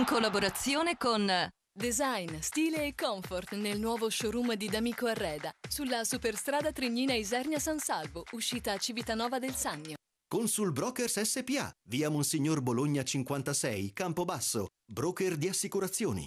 in collaborazione con Design, stile e comfort nel nuovo showroom di D'Amico Arreda, sulla superstrada Trignina Isernia San Salvo, uscita a Civitanova del Sannio. Consul Brokers SPA, via Monsignor Bologna 56, Campobasso, broker di assicurazioni.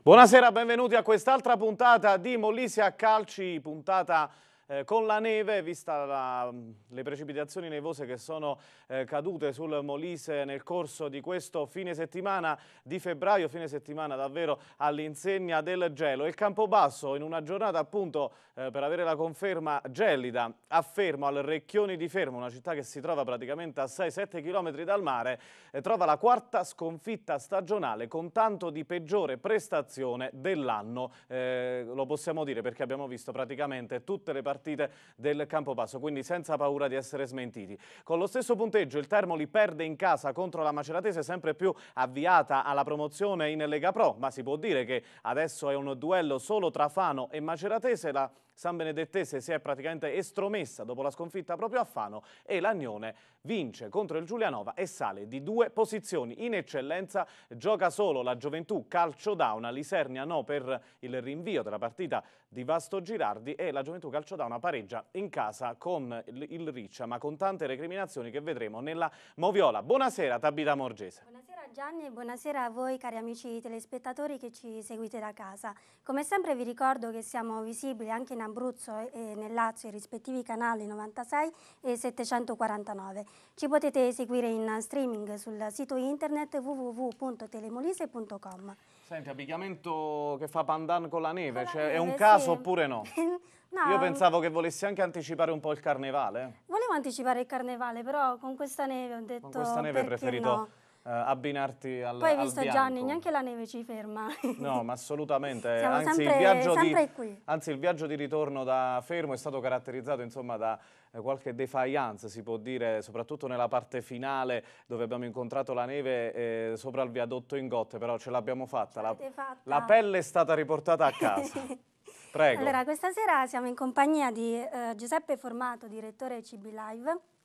Buonasera, benvenuti a quest'altra puntata di Molise a Calci, puntata eh, con la neve, vista la, le precipitazioni nevose che sono eh, cadute sul Molise nel corso di questo fine settimana di febbraio, fine settimana davvero all'insegna del gelo. Il Campobasso in una giornata appunto eh, per avere la conferma gelida a Fermo, al Recchioni di Fermo, una città che si trova praticamente a 6-7 km dal mare, eh, trova la quarta sconfitta stagionale con tanto di peggiore prestazione dell'anno. Eh, lo possiamo dire perché abbiamo visto praticamente tutte le partite partite del campo basso, quindi senza paura di essere smentiti. Con lo stesso punteggio il Termoli perde in casa contro la Maceratese, sempre più avviata alla promozione in Lega Pro, ma si può dire che adesso è un duello solo tra Fano e Maceratese, la San Benedettese si è praticamente estromessa dopo la sconfitta proprio a Fano e l'Agnone vince contro il Giulianova e sale di due posizioni. In eccellenza gioca solo la gioventù calcio down, Lisernia no per il rinvio della partita di Vasto Girardi e la gioventù calcio down pareggia in casa con il Riccia ma con tante recriminazioni che vedremo nella Moviola. Buonasera Tabita Morgese. Buonasera. Gianni e buonasera a voi cari amici telespettatori che ci seguite da casa. Come sempre vi ricordo che siamo visibili anche in Abruzzo e nel Lazio, i rispettivi canali 96 e 749. Ci potete seguire in streaming sul sito internet www.telemolise.com. Senti, abbigliamento che fa pandan con la neve, con la cioè, neve è un caso sì. oppure no? No. Io pensavo che volessi anche anticipare un po' il carnevale. Volevo anticipare il carnevale, però con questa neve ho detto. Con questa neve preferito. No. Eh, abbinarti al Poi hai visto Gianni, neanche la neve ci ferma. no, ma assolutamente. Siamo anzi, sempre, il viaggio di, qui. Anzi, il viaggio di ritorno da Fermo è stato caratterizzato insomma da eh, qualche defiance, si può dire, soprattutto nella parte finale dove abbiamo incontrato la neve eh, sopra il viadotto in Gotte, però ce l'abbiamo fatta. La, fatta. la pelle è stata riportata a casa. Prego. Allora, questa sera siamo in compagnia di eh, Giuseppe Formato, direttore CB Live.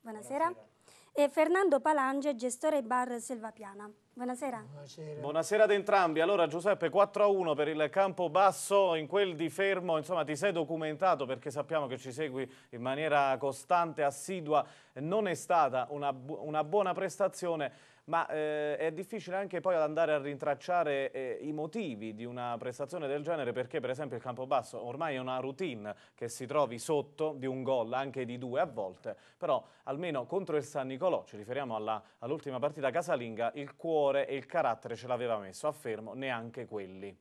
Buonasera. Buonasera e Fernando Palange, gestore bar Selvapiana. Buonasera. Buonasera. Buonasera ad entrambi. Allora Giuseppe, 4 a 1 per il campo basso in quel di Fermo, insomma ti sei documentato perché sappiamo che ci segui in maniera costante, assidua, non è stata una, bu una buona prestazione ma eh, è difficile anche poi andare a rintracciare eh, i motivi di una prestazione del genere perché per esempio il Campobasso ormai è una routine che si trovi sotto di un gol, anche di due a volte, però almeno contro il San Nicolò, ci riferiamo all'ultima all partita casalinga, il cuore e il carattere ce l'aveva messo a fermo, neanche quelli.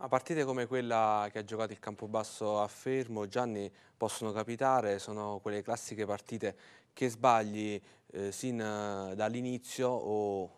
A partite come quella che ha giocato il Campobasso a Fermo, Gianni, possono capitare, sono quelle classiche partite che sbagli eh, sin eh, dall'inizio o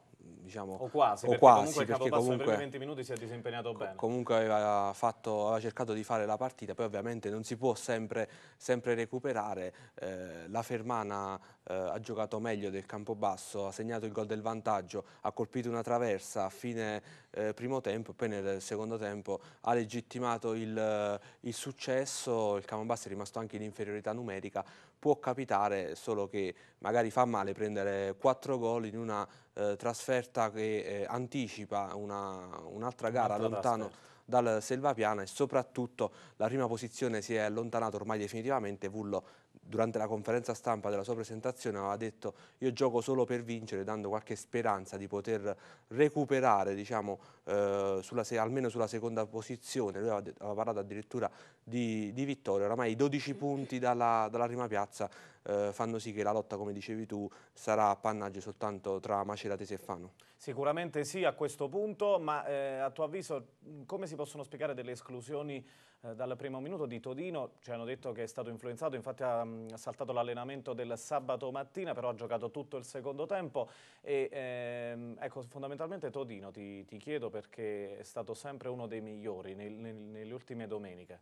diciamo, o quasi, o perché quasi, comunque perché Capopasso comunque, nei primi 20 minuti si è disimpegnato bene. Comunque aveva, fatto, aveva, cercato di fare la partita, poi ovviamente non si può sempre, sempre recuperare, eh, la Fermana eh, ha giocato meglio del Campobasso, ha segnato il gol del vantaggio, ha colpito una traversa a fine eh, primo tempo, poi nel secondo tempo ha legittimato il, eh, il successo, il Campobasso è rimasto anche in inferiorità numerica, può capitare solo che magari fa male prendere 4 gol in una eh, trasferta realtà che eh, anticipa un'altra un gara lontano dal Selvapiana e soprattutto la prima posizione si è allontanata ormai definitivamente Vullo durante la conferenza stampa della sua presentazione aveva detto io gioco solo per vincere dando qualche speranza di poter recuperare diciamo, eh, sulla almeno sulla seconda posizione, lui aveva, aveva parlato addirittura di, di, vittoria, oramai i 12 punti dalla, dalla prima piazza eh, fanno sì che la lotta come dicevi tu sarà appannaggio soltanto tra Maceratese e Fano. Sicuramente sì a questo punto, ma eh, a tuo avviso come si possono spiegare delle esclusioni eh, dal primo minuto di Todino, ci hanno detto che è stato influenzato, infatti ha, mh, mm, saltato l'allenamento del sabato mattina, però ha giocato tutto il secondo tempo e ehm, ecco, fondamentalmente Todino ti, ti, chiedo perché è stato sempre uno dei migliori nel, nel, nelle ultime domeniche.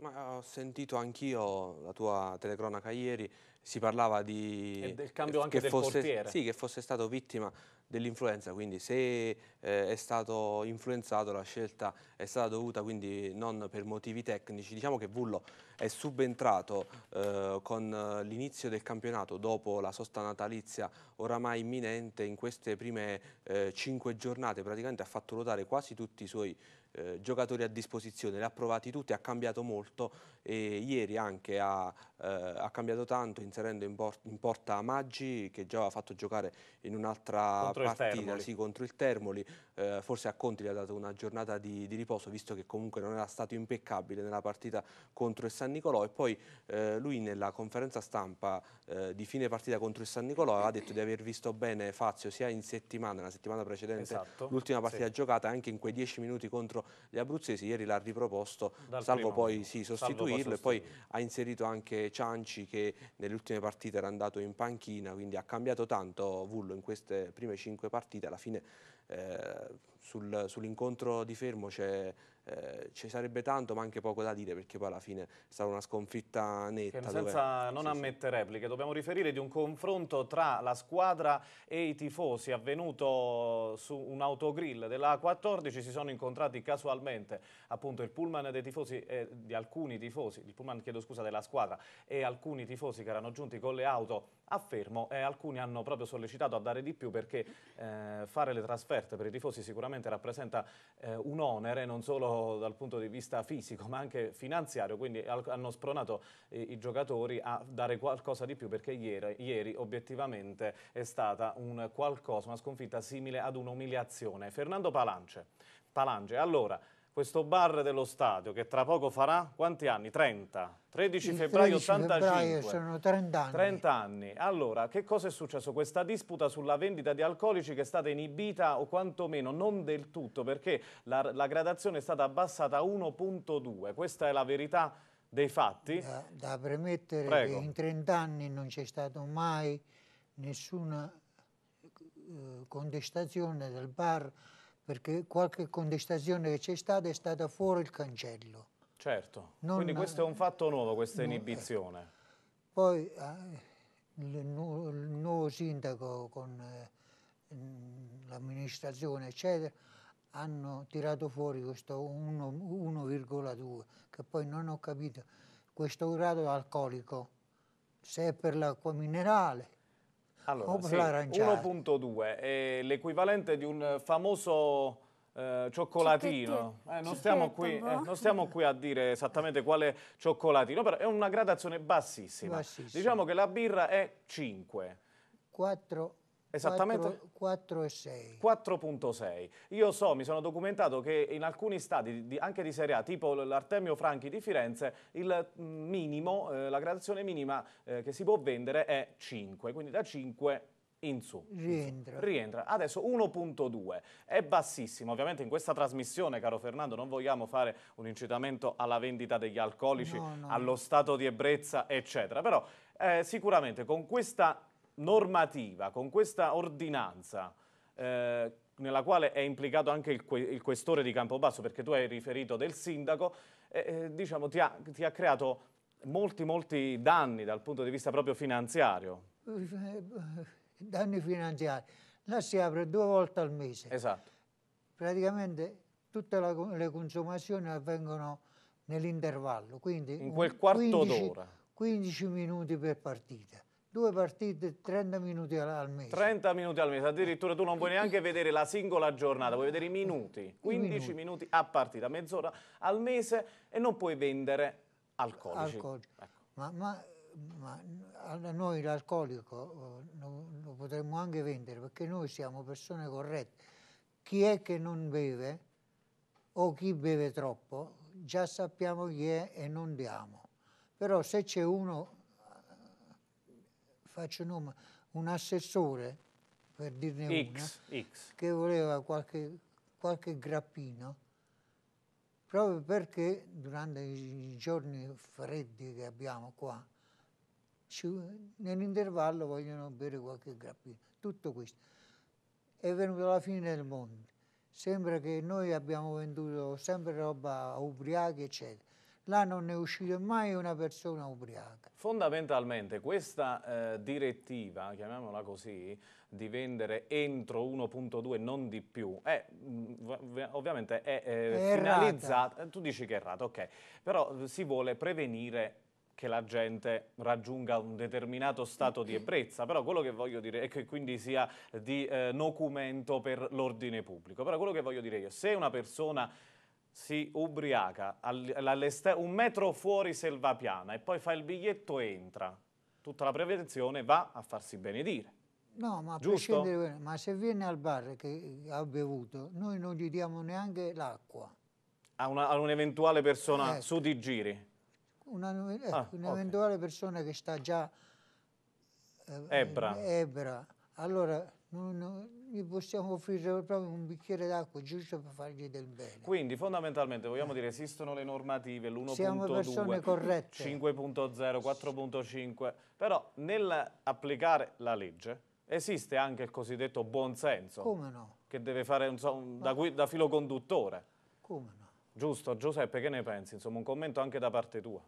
Ma ho sentito anch'io la tua telecronaca ieri, si parlava di... E del cambio anche del fosse, portiere. Sì, che fosse stato vittima dell'influenza, quindi se eh, è stato influenzato la scelta è stata dovuta quindi non per motivi tecnici. Diciamo che Vullo è subentrato eh, con l'inizio del campionato dopo la sosta natalizia oramai imminente in queste prime eh, cinque giornate praticamente ha fatto ruotare quasi tutti i suoi eh, giocatori a disposizione, li ha provati tutti, ha cambiato molto e ieri anche ha, eh, ha cambiato tanto, inserendo in, in porta Maggi che già aveva fatto giocare in un'altra partita il sì, contro il Termoli, eh, forse a Conti gli ha dato una giornata di, di, riposo visto che comunque non era stato impeccabile nella partita contro il San Nicolò e poi eh, lui nella conferenza stampa eh, di fine partita contro il San Nicolò aveva detto di aver visto bene Fazio sia in settimana, la settimana precedente, esatto. l'ultima partita sì. giocata anche in quei dieci minuti contro gli abruzzesi, ieri l'ha riproposto Dal salvo primo, poi sì, sostituirlo salvo poi e poi ha inserito anche Cianci che nelle ultime partite era andato in panchina, quindi ha cambiato tanto Vullo in queste prime cinque partite, alla fine eh, sul, sull'incontro di Fermo c'è eh, ci sarebbe tanto ma anche poco da dire perché poi alla fine è stata una sconfitta netta. Che senza dove... non sì, ammette sì. repliche, dobbiamo riferire di un confronto tra la squadra e i tifosi avvenuto su un autogrill della A14, si sono incontrati casualmente appunto il pullman dei tifosi, eh, di alcuni tifosi, il pullman chiedo scusa della squadra e alcuni tifosi che erano giunti con le auto a fermo e alcuni hanno proprio sollecitato a dare di più perché eh, fare le trasferte per i tifosi sicuramente rappresenta eh, un onere non solo dal punto di vista fisico ma anche finanziario, quindi hanno spronato i, i giocatori a dare qualcosa di più perché ieri, ieri obiettivamente è stata un qualcosa, una sconfitta simile ad un'umiliazione. Fernando Palance, Palange allora questo bar dello stadio che tra poco farà quanti anni? 30? 13 Il febbraio 13 85. Febbraio sono 30 anni. 30 anni. Allora, che cosa è successo? Questa disputa sulla vendita di alcolici che è stata inibita o quantomeno non del tutto perché la, la gradazione è stata abbassata a 1.2. Questa è la verità dei fatti. Da, da premettere Prego. che in 30 anni non c'è stata mai nessuna eh, contestazione del bar perché qualche contestazione che c'è stata è stata fuori il cancello. Certo, non, quindi questo è un fatto nuovo, questa eh. inibizione. eh. Poi eh, il, nu il, nuovo sindaco con eh, l'amministrazione, eccetera, hanno tirato fuori questo 1,2, che poi non ho capito, questo grado alcolico, se è per l'acqua minerale, allora, sì, 1.2 è l'equivalente di un famoso... Eh, cioccolatino, eh, non, stiamo qui, eh, boh. non, stiamo qui, a dire esattamente quale cioccolatino, però è una gradazione bassissima. bassissima. Diciamo che la birra è 5. 4 Esattamente? 4,6. Io so, mi sono documentato che in alcuni stati, anche di Serie A, tipo l'Artemio Franchi di Firenze, il mm, minimo, eh, la gradazione minima eh, che si può vendere è 5, quindi da 5 in su. Rientra. Rientra. Adesso 1.2, è bassissimo. Ovviamente in questa trasmissione, caro Fernando, non vogliamo fare un incitamento alla vendita degli alcolici, no, no. allo stato di ebbrezza, eccetera. Però eh, sicuramente con questa normativa, con questa ordinanza, eh, nella quale è implicato anche il, il, questore di Campobasso, perché tu hai riferito del sindaco, eh, eh, diciamo, ti, ha, ti ha creato molti, molti danni dal punto di vista proprio finanziario. Eh, eh, danni finanziari. Là si apre due volte al mese. Esatto. Praticamente tutte la, le consumazioni avvengono nell'intervallo, quindi in quel quarto d'ora. 15 minuti per partita due partite 30 minuti al mese 30 minuti al mese addirittura tu non puoi neanche vedere la singola giornata puoi vedere i minuti 15 minuti. minuti a partita mezz'ora al mese e non puoi vendere alcolici Alcol. ecco. ma, ma, ma noi l'alcolico eh, lo, lo potremmo anche vendere perché noi siamo persone corrette chi è che non beve o chi beve troppo già sappiamo chi è e non diamo però se c'è uno faccio nome, un assessore, per dirne X, una, X. che voleva qualche, qualche grappino, proprio perché durante i giorni freddi che abbiamo qua, nell'intervallo vogliono bere qualche grappino. Tutto questo. È venuta la fine del mondo. Sembra che noi abbiamo venduto sempre roba a ubriachi, eccetera là non ne uscire mai una persona ubriaca. Fondamentalmente questa eh, direttiva, chiamiamola così, di vendere entro 1.2 non di più, è, mm, ovviamente è, eh, è finalizzata, eh, tu dici che è errata, ok, però si vuole prevenire che la gente raggiunga un determinato stato di ebbrezza, però quello che voglio dire è che quindi sia di eh, documento per l'ordine pubblico, però quello che voglio dire io, se una persona si ubriaca un metro fuori Selvapiana e poi fa il biglietto e entra. Tutta la prevenzione va a farsi benedire. No, ma, ma se viene al bar che ha bevuto, noi non gli diamo neanche l'acqua. A, a un'eventuale persona ecco. su di giri? Eh, ah, un'eventuale ah, un okay. persona che sta già... Eh, ebra. Eh, ebra. Allora, non gli possiamo offrire proprio un bicchiere d'acqua giusto per fargli del bene. Quindi fondamentalmente vogliamo dire esistono le normative, l'1.2, 5.0, 4.5, però nell'applicare la legge esiste anche il cosiddetto buonsenso. Come no? Che deve fare un, un, da, da filo conduttore. Come no? Giusto, Giuseppe, che ne pensi? Insomma, un commento anche da parte tua.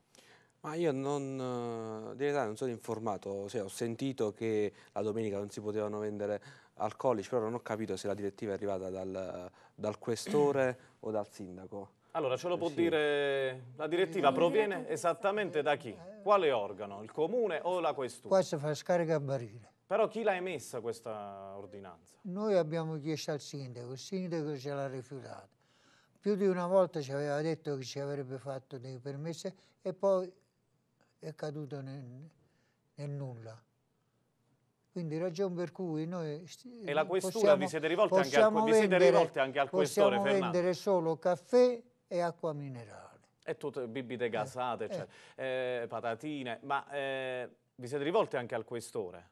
Ma io non, eh, di realtà non sono informato, cioè, ho sentito che la domenica non si potevano vendere al college, però non ho capito se la direttiva è arrivata dal, dal questore o dal sindaco. Allora, ce lo può sì. dire la direttiva proviene esattamente da chi? Quale organo? Il comune o la questura? Questa fa scarica a barile. Però chi l'ha emessa questa ordinanza? Noi abbiamo chiesto al sindaco, il sindaco ce l'ha rifiutata. Più di una volta ci aveva detto che ci avrebbe fatto dei permessi e poi è caduto nel, nel nulla. Quindi ragione per cui noi... E la questura possiamo, vi siete rivolti anche al, vendere, siete rivolti anche al questore, Possiamo vendere solo caffè e acqua minerale. E tutte bibite eh, gasate, eh, cioè, eh. Eh, patatine, ma eh, vi siete rivolti anche al questore?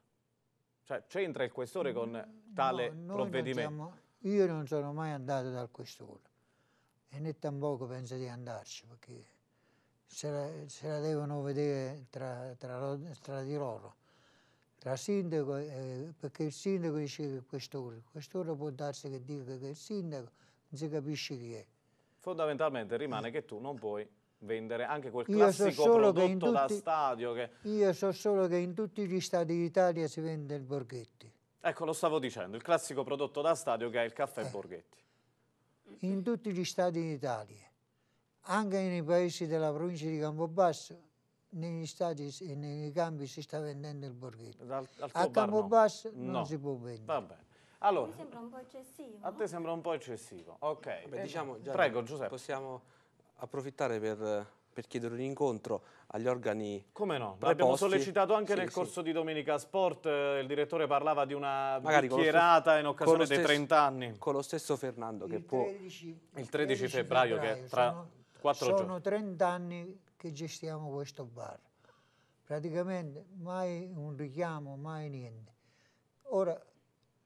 Cioè c'entra il questore con tale no, provvedimento? Non siamo, io non sono mai andato dal questore e né tampoco penso di andarci perché se la, se la devono vedere tra, tra, tra di loro tra sindaco, eh, perché il sindaco dice che è quest'ora, quest'ora può darsi che dica che è il sindaco, non si capisce chi è. Fondamentalmente rimane che tu non puoi vendere anche quel classico so prodotto tutti, da stadio. Che... Io so solo che in tutti gli stati d'Italia si vende il Borghetti. Ecco, lo stavo dicendo, il classico prodotto da stadio che è il caffè eh, Borghetti. In tutti gli stati d'Italia, anche nei paesi della provincia di Campobasso negli stati e nei campi si sta vendendo il borghetto. Dal, al a Campobasso no. non no. si può vendere. Allora, Mi sembra un po' eccessivo. A te sembra un po' eccessivo. Ok. Vabbè, diciamo, già, Prego Giuseppe. Possiamo approfittare per, per, chiedere un incontro agli organi Come no? Preposti. L'abbiamo sollecitato anche sì, nel corso di Domenica Sport. Eh, il direttore parlava di una Magari bicchierata in occasione stesso, dei 30 anni. Con lo stesso Fernando che il può... 13, il 13 febbraio, febbraio che tra... Sono, 4 sono giorni. 30 anni che gestiamo questo bar. Praticamente mai un richiamo, mai niente. Ora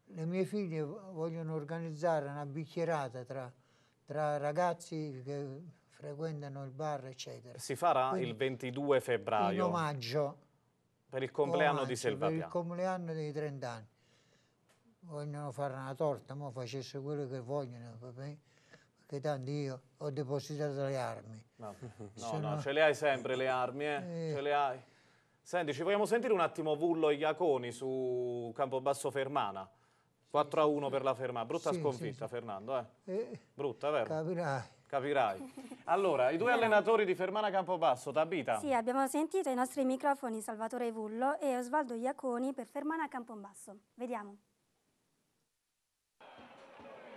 le mie figlie vogliono organizzare una bicchierata tra, tra ragazzi che frequentano il bar, eccetera. Si farà Quindi, il 22 febbraio. In omaggio. Per il compleanno omaggio, di Selvapiano. Per il compleanno dei 30 anni. Vogliono fare una torta, ma facessero quello che vogliono. Vabbè? che tanto io ho depositato le armi. No, no, no, no, ce le hai sempre le armi, eh? eh. ce le hai. Senti, ci vogliamo sentire un attimo Vullo e Iaconi su Campobasso Fermana. 4 a 1 per la Fermana, brutta sì, sconfitta sì, sì. Fernando, eh? eh? Brutta, vero? Capirai. Capirai. Allora, i due eh. allenatori di Fermana Campobasso, Tabita. Sì, abbiamo sentito i nostri microfoni Salvatore Vullo e Osvaldo Iaconi per Fermana Campobasso. Vediamo.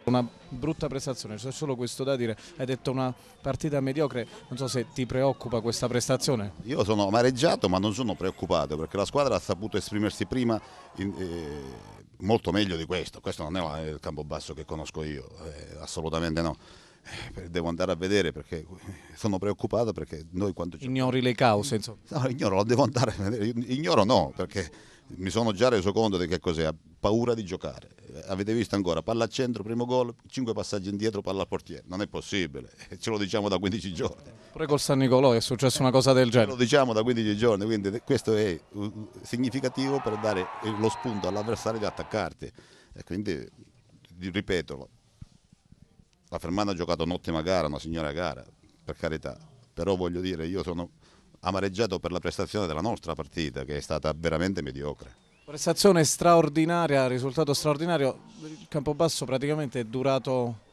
Una brutta prestazione, c'è solo questo da dire, hai detto una partita mediocre, non so se ti preoccupa questa prestazione. Io sono amareggiato ma non sono preoccupato perché la squadra ha saputo esprimersi prima in, eh, molto meglio di questo, questo non è il campo basso che conosco io, eh, assolutamente no. Eh, devo andare a vedere perché sono preoccupato perché noi quando... Ignori le cause insomma. No, ignoro, devo andare a vedere, ignoro no perché mi sono già reso conto di che cos'è, ha paura di giocare. Eh, avete visto ancora, palla a centro, primo gol, 5 passaggi indietro, palla al portiere. Non è possibile, ce lo diciamo da 15 giorni. Pure col San Nicolò è successa una cosa del genere. Ce lo diciamo da 15 giorni, quindi questo è significativo per dare eh, lo spunto all'avversario di attaccarti. E quindi ripeto, la Fermana ha giocato un'ottima gara, una signora gara, per carità. Però voglio dire, io sono amareggiato per la prestazione della nostra partita, che è stata veramente mediocre. Prestazione straordinaria, risultato straordinario. Il Campobasso praticamente è durato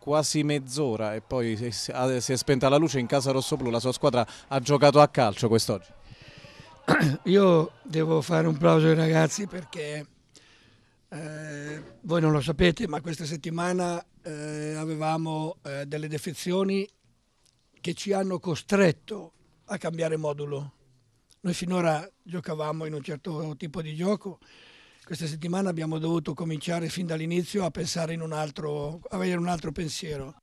quasi mezz'ora e poi si è spenta la luce in casa rossoblu. La sua squadra ha giocato a calcio quest'oggi. Io devo fare un plauso ai ragazzi perché eh, voi non lo sapete, ma questa settimana eh, avevamo eh, delle defezioni che ci hanno costretto a cambiare modulo. Noi finora giocavamo in un certo tipo di gioco, questa settimana abbiamo dovuto cominciare fin dall'inizio a pensare in un altro, avere un altro pensiero.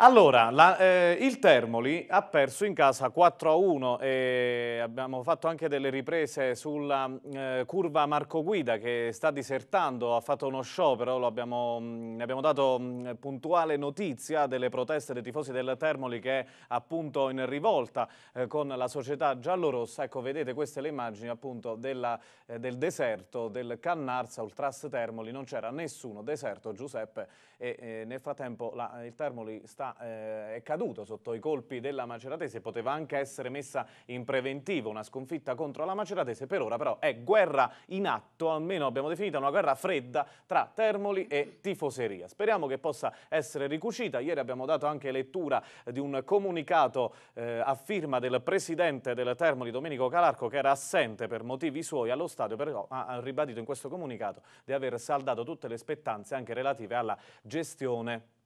Allora, la, eh, il Termoli ha perso in casa 4-1 a e abbiamo fatto anche delle riprese sulla mm, eh, curva Marco Guida che sta disertando, ha fatto uno sciopero, abbiamo, mm, ne abbiamo dato mh, mm, puntuale notizia delle proteste dei tifosi del Termoli che è appunto in rivolta eh, con la società giallorossa. Ecco, vedete queste le immagini appunto della, eh, del deserto del Cannarsa, Ultras Termoli, non c'era nessuno, deserto Giuseppe e eh, nel frattempo la, il Termoli sta eh, è caduto sotto i colpi della Maceratese, poteva anche essere messa in preventivo una sconfitta contro la Maceratese, per ora però è guerra in atto, almeno abbiamo definito una guerra fredda tra Termoli e tifoseria. Speriamo che possa essere ricucita, ieri abbiamo dato anche lettura di un comunicato eh, a firma del presidente del Termoli, Domenico Calarco, che era assente per motivi suoi allo stadio, però ha ribadito in questo comunicato di aver saldato tutte le spettanze anche relative alla gestione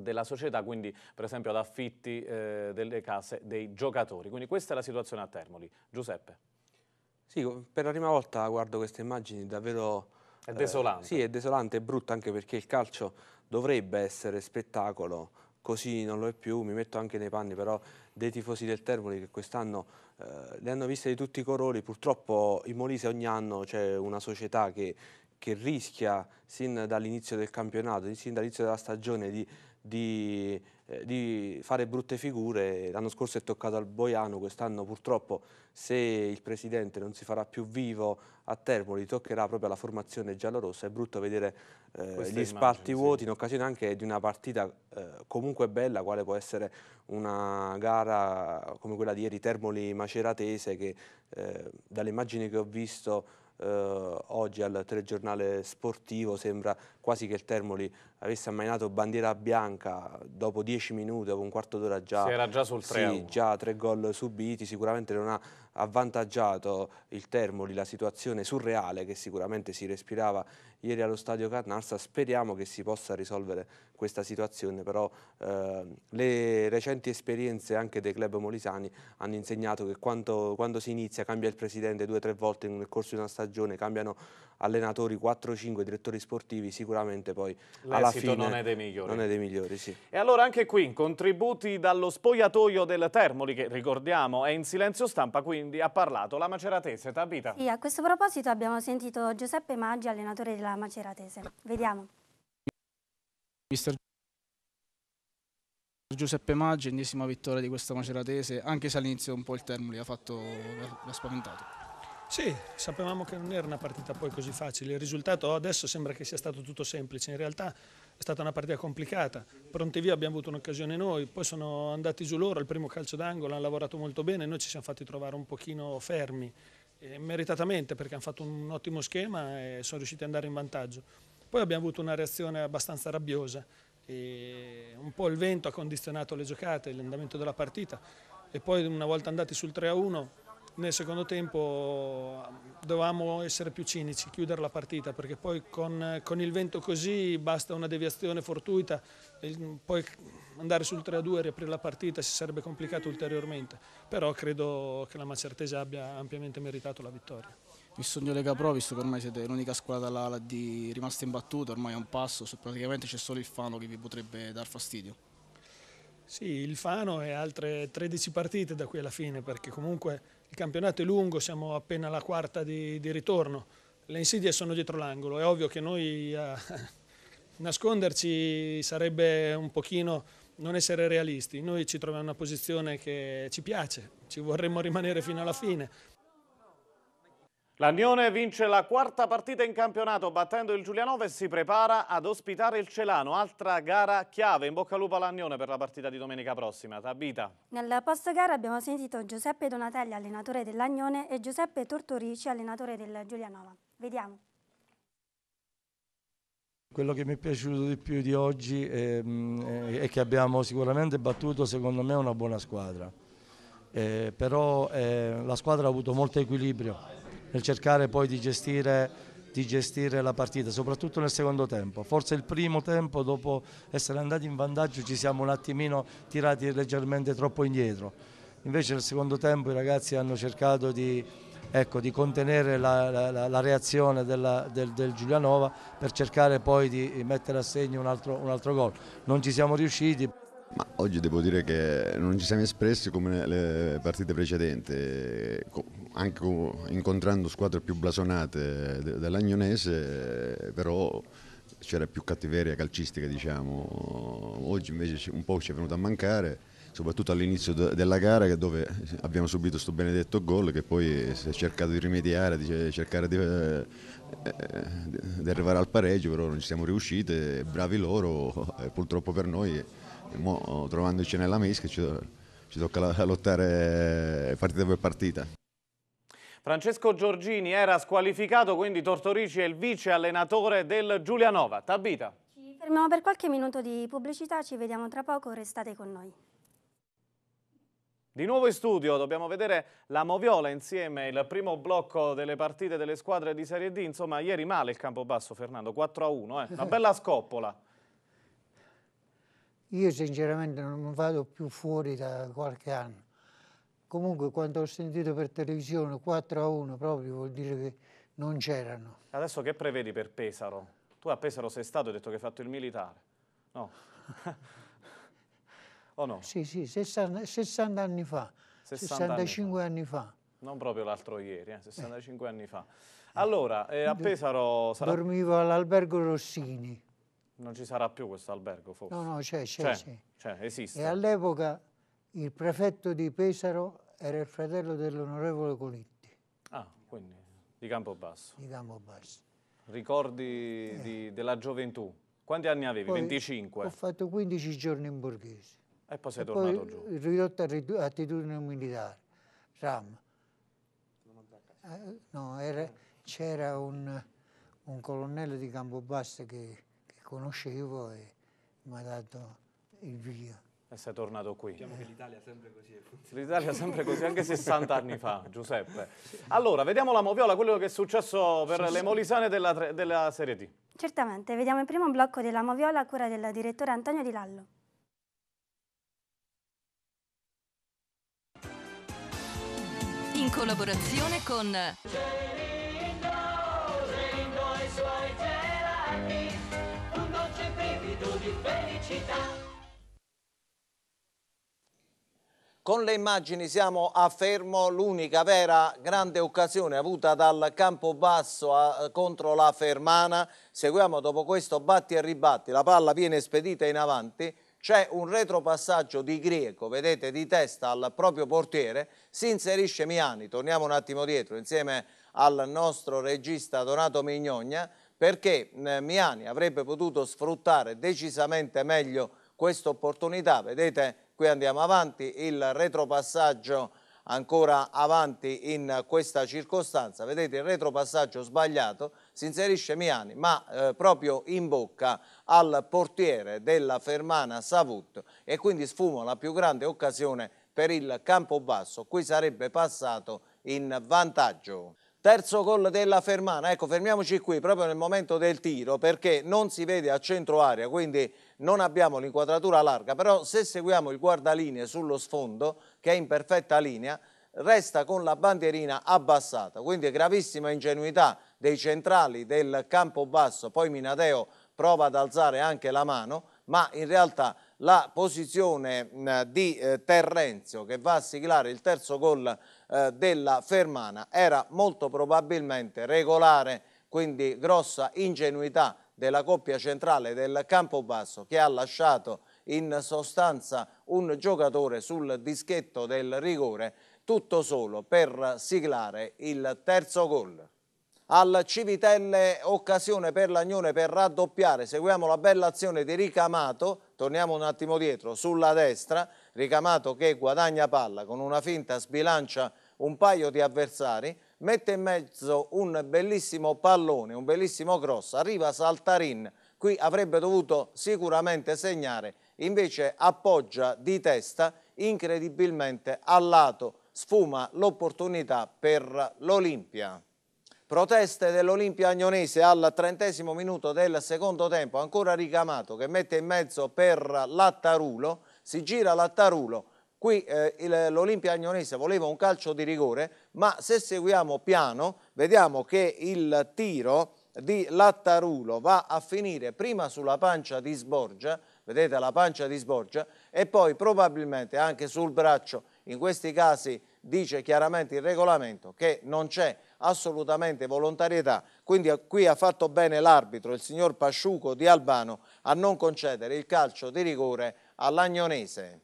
della società, quindi per esempio ad affitti eh, delle case dei giocatori. Quindi questa è la situazione a Termoli. Giuseppe. Sì, per la prima volta guardo queste immagini davvero... È desolante. Eh, sì, è desolante, è brutta anche perché il calcio dovrebbe essere spettacolo, così non lo è più, mi metto anche nei panni però dei tifosi del Termoli che quest'anno eh, le hanno viste di tutti i colori, purtroppo in Molise ogni anno c'è una società che, che rischia sin dall'inizio del campionato, sin dall'inizio della stagione di di, eh, di, fare brutte figure. L'anno scorso è toccato al Boiano, quest'anno purtroppo se il presidente non si farà più vivo a Termoli toccherà proprio alla formazione giallorossa. È brutto vedere eh, gli spalti vuoti sì. in occasione anche di una partita eh, comunque bella, quale può essere una gara come quella di ieri Termoli-Maceratese che eh, dalle immagini che ho visto eh, oggi al telegiornale sportivo sembra quasi che il Termoli avesse ammainato bandiera bianca dopo dieci minuti, dopo un quarto d'ora già... Si era già sul 3 Sì, già tre gol subiti, sicuramente non ha avvantaggiato il Termoli, la situazione surreale che sicuramente si respirava ieri allo stadio Carnarsa, speriamo che si possa risolvere questa situazione, però eh, le recenti esperienze anche dei club molisani hanno insegnato che quando, quando si inizia cambia il presidente due o tre volte nel corso di una stagione, cambiano allenatori 4-5 direttori sportivi, sicuramente sicuramente poi L'esito alla fine non è dei migliori. Non è dei migliori, sì. E allora anche qui contributi dallo spogliatoio del Termoli che ricordiamo è in silenzio stampa, quindi ha parlato la maceratese Tabita. Sì, a questo proposito abbiamo sentito Giuseppe Maggi, allenatore della maceratese. Vediamo. Mister Giuseppe Maggi, ennesima vittoria di questa maceratese, anche se all'inizio un po' il Termoli ha fatto l'ha spaventato. Sì, sapevamo che non era una partita poi così facile, il risultato adesso sembra che sia stato tutto semplice, in realtà è stata una partita complicata, pronti via abbiamo avuto un'occasione noi, poi sono andati giù loro al primo calcio d'angolo, hanno lavorato molto bene, noi ci siamo fatti trovare un pochino fermi, eh, meritatamente perché hanno fatto un ottimo schema e sono riusciti ad andare in vantaggio. Poi abbiamo avuto una reazione abbastanza rabbiosa, un po' il vento ha condizionato le giocate, l'andamento della partita e poi una volta andati sul 3-1 nel secondo tempo dovevamo essere più cinici, chiudere la partita perché poi con, con il vento così basta una deviazione fortuita, poi andare sul 3-2 e riaprire la partita si sarebbe complicato ulteriormente, però credo che la Macertese abbia ampiamente meritato la vittoria. Il sogno Lega Pro, visto che ormai siete l'unica squadra dall'ala di rimasta imbattuta, ormai è un passo, praticamente c'è solo il Fano che vi potrebbe dar fastidio. Sì, il Fano e altre 13 partite da qui alla fine perché comunque il campionato è lungo, siamo appena alla quarta di, di ritorno, le insidie sono dietro l'angolo, è ovvio che noi a nasconderci sarebbe un pochino non essere realisti, noi ci troviamo in una posizione che ci piace, ci vorremmo rimanere fino alla fine, L'Agnone vince la quarta partita in campionato battendo il Giulianova e si prepara ad ospitare il Celano, altra gara chiave, in bocca al lupo all'Agnone per la partita di domenica prossima. Tabita. Nel post gara abbiamo sentito Giuseppe Donatelli, allenatore dell'Agnone e Giuseppe Tortorici, allenatore del Giulianova. Vediamo. Quello che mi è piaciuto di più di oggi ehm, è, è che abbiamo sicuramente battuto secondo me una buona squadra, eh, però eh, la squadra ha avuto molto equilibrio nel cercare poi di gestire, di gestire la partita, soprattutto nel secondo tempo. Forse il primo tempo, dopo essere andati in vantaggio, ci siamo un attimino tirati leggermente troppo indietro. Invece nel secondo tempo i ragazzi hanno cercato di, ecco, di contenere la, la, la reazione della, del, del, Giulianova per cercare poi di mettere a segno un altro, un altro gol. Non ci siamo riusciti. Ma oggi devo dire che non ci siamo espressi come nelle partite precedenti, anche incontrando squadre più blasonate dell'Agnonese, però c'era più cattiveria calcistica diciamo, oggi invece un po' ci è venuto a mancare, soprattutto all'inizio della gara dove abbiamo subito questo benedetto gol che poi si è cercato di rimediare, di cercare di, eh, di arrivare al pareggio, però non ci siamo riusciti, bravi loro, purtroppo per noi mo, trovandoci nella MISC ci, ci tocca lottare eh, partita per partita. Francesco Giorgini era squalificato, quindi Tortorici è il vice allenatore del Giulianova. Tabita. Ci fermiamo per qualche minuto di pubblicità, ci vediamo tra poco, restate con noi. Di nuovo in studio, dobbiamo vedere la Moviola insieme, il primo blocco delle partite delle squadre di Serie D. Insomma, ieri male il campo basso, Fernando, 4 1, eh? una bella scoppola. Io sinceramente non vado più fuori da qualche anno. Comunque quando ho sentito per televisione 4 a 1 proprio vuol dire che non c'erano. Adesso che prevedi per Pesaro? Tu a Pesaro sei stato, e hai detto che hai fatto il militare. No. o no? Sì, sì, 60, 60 anni fa, 60 65 anni fa. anni fa. Non proprio l'altro ieri, eh, 65 eh. anni fa. Allora, eh, a eh. Pesaro... Sarà... Dormivo all'albergo Rossini. Non ci sarà più questo albergo forse? No, no, c'è, c'è, c'è. esiste. E all'epoca il prefetto di Pesaro era il fratello dell'onorevole Colitti. Ah, quindi di Campobasso. Di Campobasso. Ricordi eh. di, della gioventù? Quanti anni avevi? Poi 25? Ho fatto 15 giorni in Borghese. E poi sei e tornato poi giù? Ridotta attitudine militare, RAM. Eh, no, c'era un, un colonnello di Campobasso che conoscevo e mi ha dato il via. E sei tornato qui. Diciamo che l'Italia è sempre così. L'Italia è sempre così, anche 60 anni fa, Giuseppe. Allora, vediamo la Moviola, quello che è successo per sì, le molisane della, della Serie D. Certamente, vediamo il primo blocco della Moviola a cura del direttore Antonio Di Lallo. in collaborazione con Gelindo, Gelindo e città. Con le immagini siamo a Fermo, l'unica vera grande occasione avuta dal Campobasso a, contro la Fermana. Seguiamo dopo questo batti e ribatti, la palla viene spedita in avanti, c'è un retropassaggio di Greco, vedete di testa al proprio portiere, si inserisce Miani, torniamo un attimo dietro insieme al nostro regista Donato Mignogna, perché eh, Miani avrebbe potuto sfruttare decisamente meglio questa opportunità. Vedete, qui andiamo avanti, il retropassaggio ancora avanti in questa circostanza. Vedete il retropassaggio sbagliato, si inserisce Miani, ma eh, proprio in bocca al portiere della Fermana Savut e quindi sfuma la più grande occasione per il Campobasso. Qui sarebbe passato in vantaggio. Terzo gol della Fermana, ecco fermiamoci qui proprio nel momento del tiro perché non si vede a centro aria quindi non abbiamo l'inquadratura larga però se seguiamo il guardalinee sullo sfondo che è in perfetta linea resta con la bandierina abbassata quindi gravissima ingenuità dei centrali del campo basso poi Minadeo prova ad alzare anche la mano ma in realtà la posizione di eh, Terrenzio che va a siglare il terzo gol eh, della Fermana era molto probabilmente regolare, quindi grossa ingenuità della coppia centrale del Campobasso che ha lasciato in sostanza un giocatore sul dischetto del rigore tutto solo per siglare il terzo gol. Al Civitelle occasione per l'Agnone per raddoppiare, seguiamo la bella azione di Ricamato, torniamo un attimo dietro, sulla destra, Ricamato che guadagna palla con una finta sbilancia un paio di avversari, mette in mezzo un bellissimo pallone, un bellissimo cross, arriva Saltarin, qui avrebbe dovuto sicuramente segnare, invece appoggia di testa incredibilmente al lato, sfuma l'opportunità per l'Olimpia. Proteste dell'Olimpia Agnonese al trentesimo minuto del secondo tempo, ancora ricamato che mette in mezzo per Lattarulo, si gira Lattarulo, Qui eh, l'Olimpia Agnonese voleva un calcio di rigore, ma se seguiamo piano vediamo che il tiro di Lattarulo va a finire prima sulla pancia di Sborgia, vedete la pancia di Sborgia, e poi probabilmente anche sul braccio, in questi casi dice chiaramente il regolamento che non c'è assolutamente volontarietà, quindi eh, qui ha fatto bene l'arbitro, il signor Pasciuco di Albano, a non concedere il calcio di rigore all'Agnonese.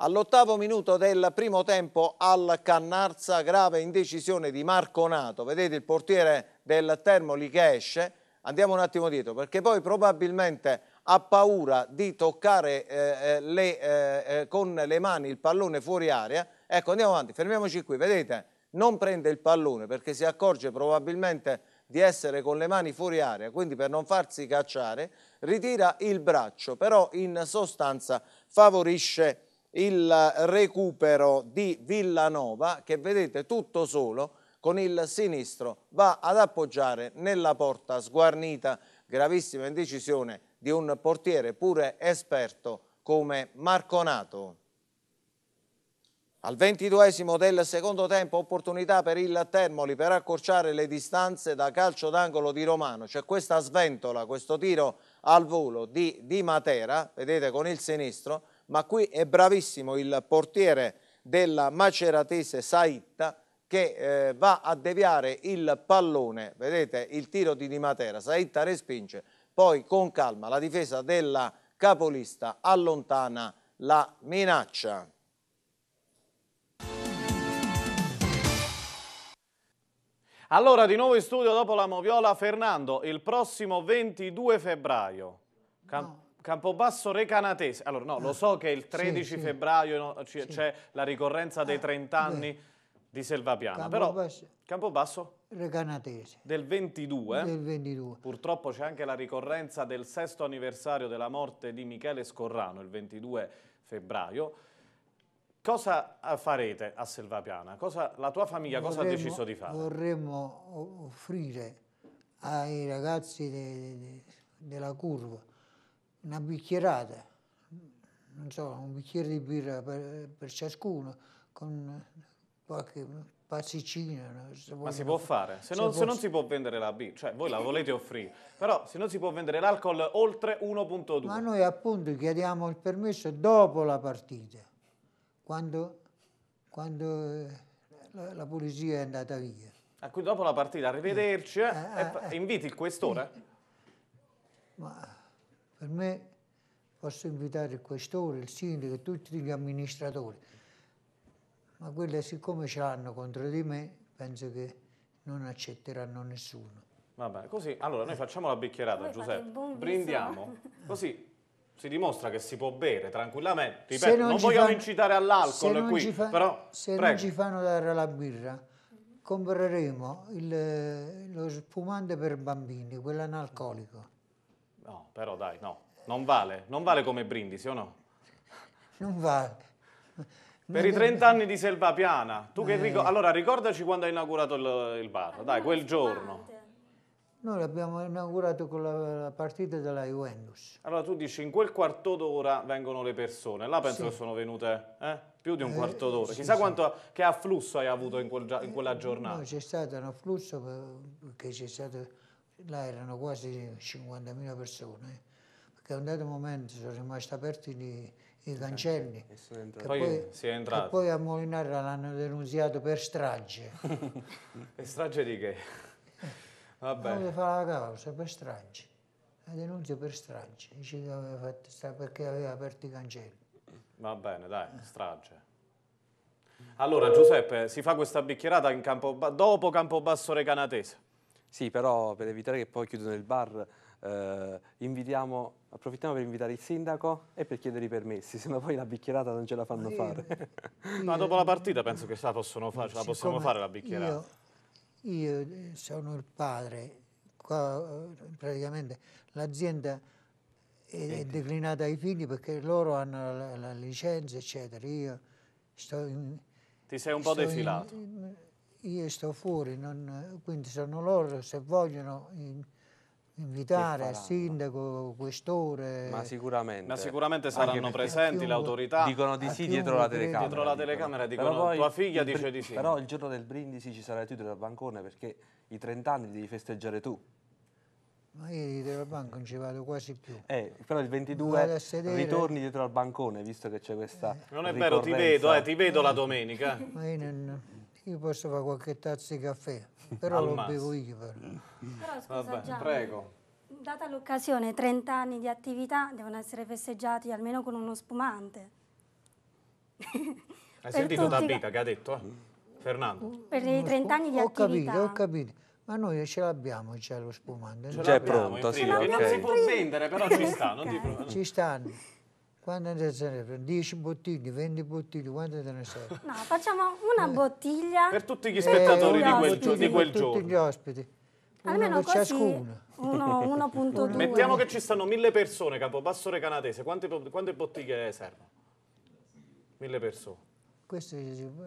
All'ottavo minuto del primo tempo al Cannarza, grave indecisione di Marco Nato. Vedete il portiere del Termoli che esce. Andiamo un attimo dietro perché poi probabilmente ha paura di toccare eh, eh le, eh, eh, con le mani il pallone fuori aria. Ecco, andiamo avanti, fermiamoci qui. Vedete, non prende il pallone perché si accorge probabilmente di essere con le mani fuori aria, quindi per non farsi cacciare, ritira il braccio, però in sostanza favorisce il il recupero di Villanova che vedete tutto solo con il sinistro va ad appoggiare nella porta sguarnita gravissima indecisione di un portiere pure esperto come Marconato. Al ventiduesimo del secondo tempo opportunità per il Termoli per accorciare le distanze da calcio d'angolo di Romano. C'è questa sventola, questo tiro al volo di, di Matera, vedete con il sinistro, ma qui è bravissimo il portiere della Maceratese Saitta che eh, va a deviare il pallone, vedete il tiro di Di Matera, Saitta respinge, poi con calma la difesa della capolista allontana la minaccia. Allora, di nuovo in studio dopo la Moviola, Fernando, il prossimo 22 febbraio. Camp no. Campobasso Recanatese. Allora, no, lo ah, so che il 13 sì, febbraio sì. c'è la ricorrenza dei 30 ah, anni Beh. di Selvapiana, Campobasso, però Campobasso Recanatese del 22, eh, del 22. Purtroppo c'è anche la ricorrenza del sesto anniversario della morte di Michele Scorrano, il 22 febbraio. Cosa eh, farete a Selvapiana? Cosa, la tua famiglia vorremmo, cosa ha deciso di fare? Vorremmo offrire ai ragazzi de, de, de, della curva una bicchierata, non so, un bicchiere di birra per, per ciascuno, con qualche pasticcina. Se Ma si può fare, se, se, non, può... se, non, si può vendere la birra, cioè voi la volete offrire, però se non si può vendere l'alcol oltre 1.2. Ma noi appunto chiediamo il permesso dopo la partita, quando, quando eh, la, la polizia è andata via. Ah, quindi dopo la partita, arrivederci, eh, eh, eh, inviti il questore? Eh. Ma per me posso invitare il questore, il sindaco e tutti gli amministratori, ma quelle siccome ce l'hanno contro di me, penso che non accetteranno nessuno. Vabbè, così, allora noi facciamo la bicchierata, Voi Giuseppe, brindiamo, così si dimostra che si può bere tranquillamente, ripeto, se non, non vogliamo fanno, incitare all'alcol qui, fa, però... Se prego. non ci fanno dare la birra, compreremo il, lo spumante per bambini, quello analcolico No, però dai, no. Non vale. Non vale come Brindisi, o no? Non vale. Per i 30 anni di Selva Piana, tu che eh. ricordi? Allora ricordaci quando hai inaugurato il, il bar, dai, quel giorno. Noi l'abbiamo inaugurato con la, la, partita della Juventus. Allora tu dici in quel quarto d'ora vengono le persone, là penso sì. che sono venute eh, più di un eh, quarto d'ora. Chissà sì, quanto che afflusso hai avuto in, quel, in quella eh, giornata. No, c'è stato un afflusso perché c'è stato là erano quasi 50.000 persone, perché a un dato momento sono rimasti aperti gli, i cancelli. e poi, poi, si è entrato. E poi a Molinara l'hanno denunziato per strage. per strage di che? Vabbè. Come fa la causa? Per strage. La denuncia per strage. Dice che aveva fatto, perché aveva aperto i cancelli. Va bene, dai, strage. Allora Giuseppe, si fa questa bicchierata campo, dopo Campobasso Recanatese. Sì, però per evitare che poi chiudano il bar, eh, invitiamo, approfittiamo per invitare il sindaco e per chiedere i permessi, sennò poi la bicchierata non ce la fanno sì. fare. Ma dopo la partita penso che la possono fare, ce la possiamo fare la bicchierata. Io, io eh, sono il padre, qua eh, praticamente l'azienda è, declinata ai figli perché loro hanno la, la licenza, eccetera. Io sto in, Ti sei un po' defilato. In, io sto fuori, non, quindi sono loro se vogliono in, invitare sindaco, questore. Ma sicuramente, Ma sicuramente saranno presenti le autorità. Dicono di sì dietro la telecamera. Dietro la telecamera dicono però poi, tua figlia dice di sì. Però il giorno del brindisi ci sarai tu dal bancone perché i 30 anni devi festeggiare tu. Ma io dietro al banco non ci vado quasi più. Eh, però il 22 ritorni dietro al bancone, visto che c'è questa. Non è vero, ti vedo, eh, ti vedo la domenica. Ma io non io fare qualche tazza di caffè, però lo bevo io. Però, però scusa, Vabbè, Gianni, prego. Data l'occasione, 30 anni di attività devono essere festeggiati almeno con uno spumante. Hai sentito Tabita che ha detto? Fernando? Per i 30 anni di ho attività. Ho capito, ho capito. Ma noi ce l'abbiamo già lo spumante. Ce l'abbiamo, pronto, sì, okay. Non si può vendere, però ci sta. okay. non ti... ci stanno. Quante ne serve? 10 bottiglie, 20 bottiglie, quante te ne serve? No, facciamo una eh. bottiglia. Per tutti gli eh, spettatori eh, di quel, ospiti, di quel giorno. Per tutti gli ospiti. Almeno uno così, ciascuno. 1.2. Mettiamo che ci stanno mille persone, Campobassore Canadese. Quante, quante bottiglie servono? Mille persone. Questo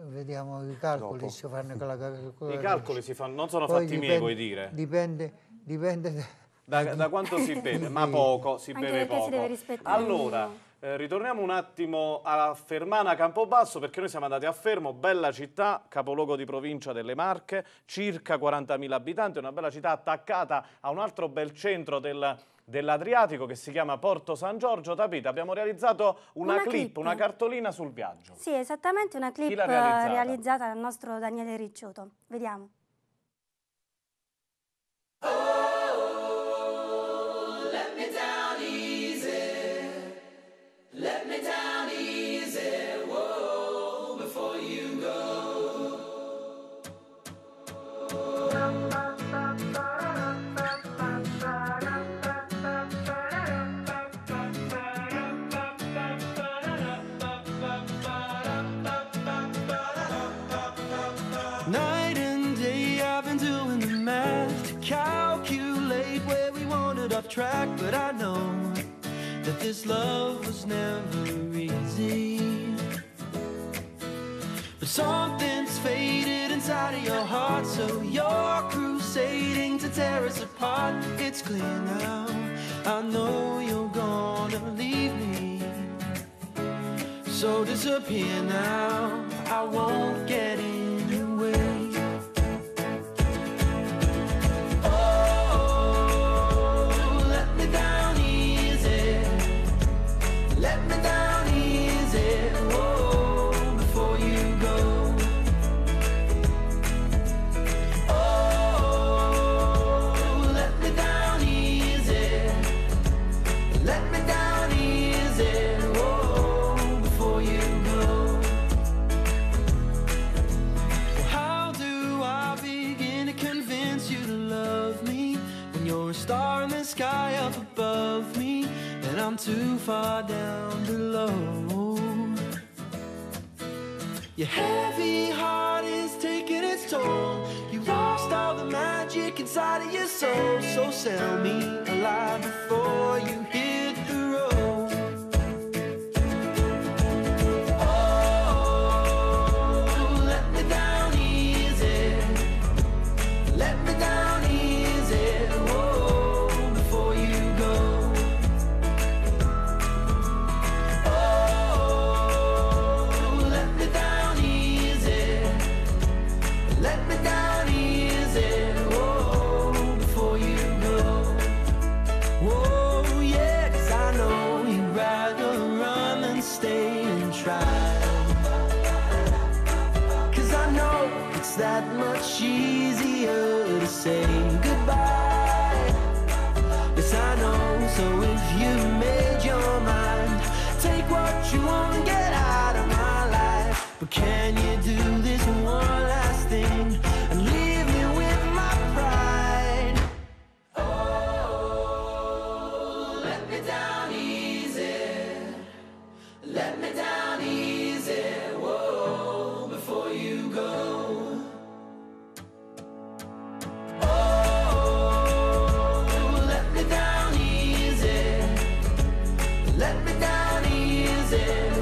vediamo i calcoli Dopo. si fanno con la, con I calcoli si fanno, non sono Poi fatti dipende, miei, vuoi dire? Dipende, dipende da, da quanto si beve? Ma poco, si Anche beve poco. Si deve Allora, eh, ritorniamo un attimo a Fermana Campobasso perché noi siamo andati a Fermo, bella città, capoluogo di provincia delle Marche, circa 40.000 abitanti, una bella città attaccata a un altro bel centro del dell'Adriatico che si chiama Porto San Giorgio Tapita. Abbiamo realizzato una, una clip, clip, una cartolina sul viaggio. Sì, esattamente una clip eh, realizzata? realizzata? dal nostro Daniele Ricciuto. Vediamo. Oh! this love was never easy. But something's faded inside of your heart, so you're crusading to tear us apart. It's clear now, I know you're gonna leave me. So disappear now, I won't get it. too far down below. Your heavy heart is taking its toll. You lost all the magic inside of your soul. So sell me a lie before you easy.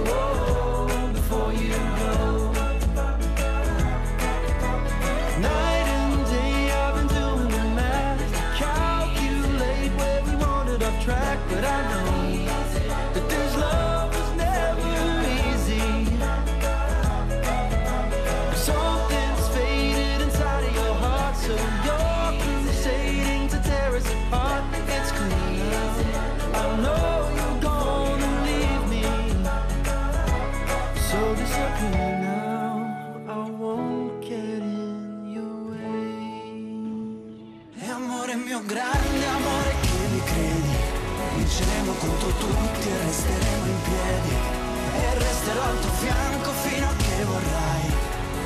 Sarò al tuo fianco fino a che vorrai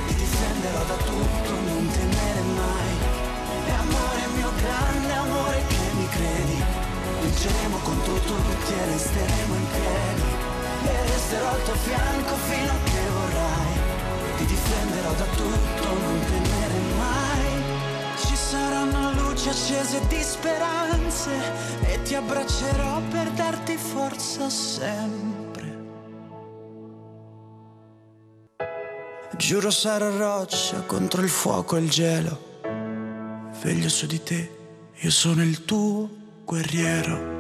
Ti difenderò da tutto, non temere mai E amore mio grande amore che mi credi Vinceremo contro tutti e resteremo in piedi E resterò al tuo fianco fino a che vorrai Ti difenderò da tutto, non temere mai Ci saranno luci accese di speranze E ti abbraccerò per darti forza sempre Giuro sarò roccia contro il fuoco e il gelo. Veglio su di te, io sono il tuo guerriero.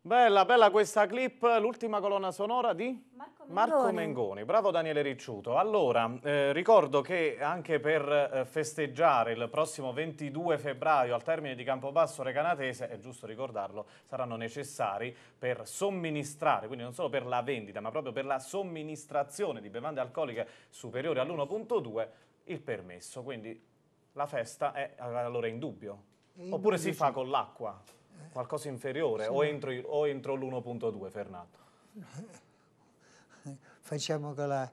Bella, bella questa clip, l'ultima colonna sonora di... Marco Marco Mengoni, bravo Daniele Ricciuto. Allora, eh, ricordo che anche per eh, festeggiare il prossimo 22 febbraio al termine di Campobasso Recanatese, è giusto ricordarlo, saranno necessari per somministrare, quindi non solo per la vendita, ma proprio per la somministrazione di bevande alcoliche superiori all'1.2, il permesso. Quindi la festa è eh, allora in dubbio. In Oppure dubbio si fa con l'acqua, eh. qualcosa inferiore, sì. o entro, o entro l'1.2, Fernando. facciamo con la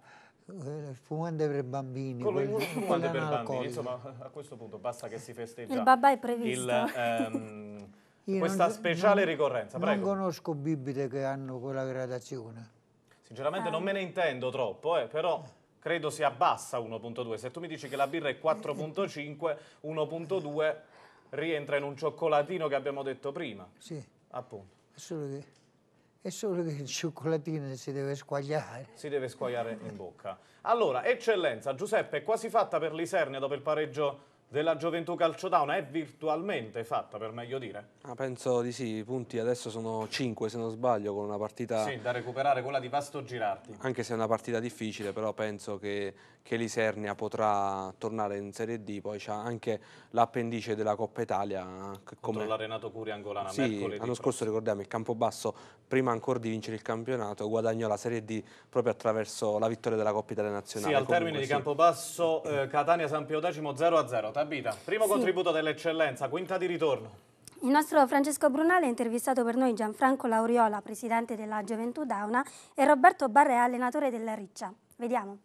fumante per bambini con il fumante per bambini insomma a questo punto basta che si festeggia il babà è previsto il, ehm, questa non, speciale non, ricorrenza Prego. non conosco bibite che hanno quella gradazione sinceramente ah. non me ne ah. intendo troppo eh, però credo si abbassa 1.2 se tu mi dici che la birra è 4.5 1.2 rientra in un cioccolatino che abbiamo detto prima sì appunto assolutamente è solo che il cioccolatino si deve squagliare. Si deve squagliare in bocca. Allora, eccellenza, Giuseppe è quasi fatta per l'Isernia dopo il pareggio della Gioventù calcio Calciodown è virtualmente fatta, per meglio dire? Ah, penso di sì, i punti adesso sono 5 se non sbaglio, con una partita... Sì, da recuperare quella di Pasto Girardi. Anche se è una partita difficile, però penso che, che Lisernia potrà tornare in Serie D, poi c'è anche l'appendice della Coppa Italia. Come... Contro l'Arenato Curia Angolana, sì, mercoledì l'anno scorso ricordiamo il Campobasso, prima ancora di vincere il campionato, guadagnò la Serie D proprio attraverso la vittoria della Coppa Italia Nazionale. Sì, al Comunque, termine di sì. Campobasso, eh, Catania-San Pio X 0-0, Tabita, primo sì. contributo dell'eccellenza, quinta di ritorno. Il nostro Francesco Brunale ha intervistato per noi Gianfranco Lauriola, presidente della Gioventù Dauna, e Roberto Barre, allenatore della Riccia. Vediamo.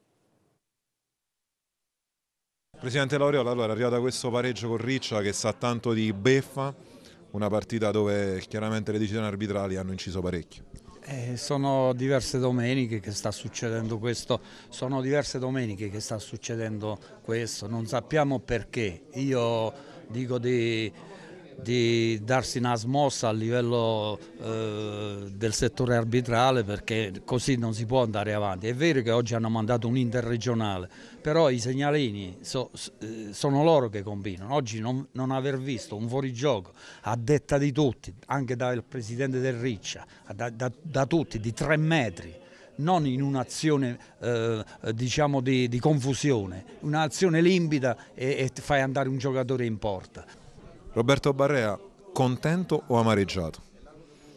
Presidente Lauriola, allora arriva da questo pareggio con Riccia che sa tanto di beffa, una partita dove chiaramente le decisioni arbitrali hanno inciso parecchio. Eh, sono diverse domeniche che sta succedendo questo, sono diverse domeniche che sta succedendo questo, non sappiamo perché. Io dico di di darsi una smossa a livello eh, del settore arbitrale perché così non si può andare avanti. È vero che oggi hanno mandato un interregionale, però i segnalini so, eh, sono loro che combinano. Oggi non, non, aver visto un fuorigioco a detta di tutti, anche dal presidente del Riccia, da, da, da tutti, di tre metri non in un'azione eh, diciamo di, di, confusione, un'azione limpida e, e fai andare un giocatore in porta. Roberto Barrea, contento o amareggiato?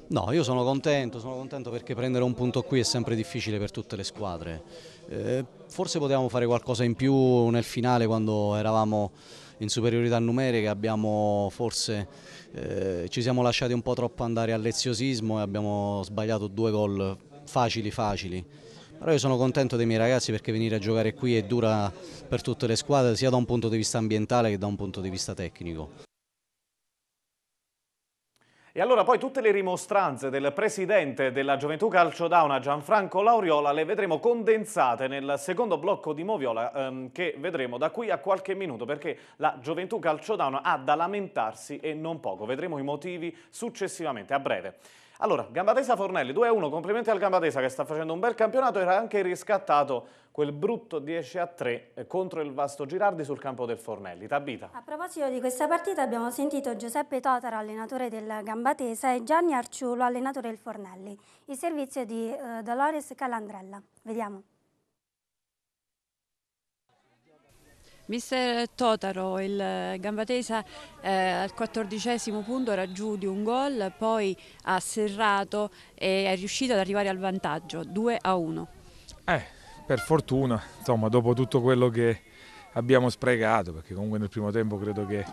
No, io sono contento, sono contento perché prendere un punto qui è sempre difficile per tutte le squadre. Eh, forse potevamo fare qualcosa in più nel finale quando eravamo in superiorità numerica, abbiamo forse eh, ci siamo lasciati un po' troppo andare al leziosismo e abbiamo sbagliato due gol facili facili. Però io sono contento dei miei ragazzi perché venire a giocare qui è dura per tutte le squadre, sia da un punto di vista ambientale che da un punto di vista tecnico. E allora poi tutte le rimostranze del presidente della Gioventù Calcio Dauna Gianfranco Lauriola le vedremo condensate nel secondo blocco di Moviola ehm, che vedremo da qui a qualche minuto perché la Gioventù Calcio Dauna ha da lamentarsi e non poco. Vedremo i motivi successivamente, a breve. Allora, Gambatesa Fornelli 2-1, complimenti al Gambatesa che sta facendo un bel campionato, era anche riscattato quel brutto 10-3 eh, contro il Vasto Girardi sul campo del Fornelli. Tabita. A proposito di questa partita abbiamo sentito Giuseppe Totaro, allenatore del Gambatesa, e Gianni Arciulo, allenatore del Fornelli. Il servizio di eh, Dolores Calandrella. Vediamo. Mister Totaro, il eh, Gambatesa eh, al quattordicesimo punto era giù di un gol, poi ha serrato e è riuscito ad arrivare al vantaggio, 2 a 1. Eh, per fortuna, insomma, dopo tutto quello che abbiamo sprecato, perché comunque nel primo tempo credo che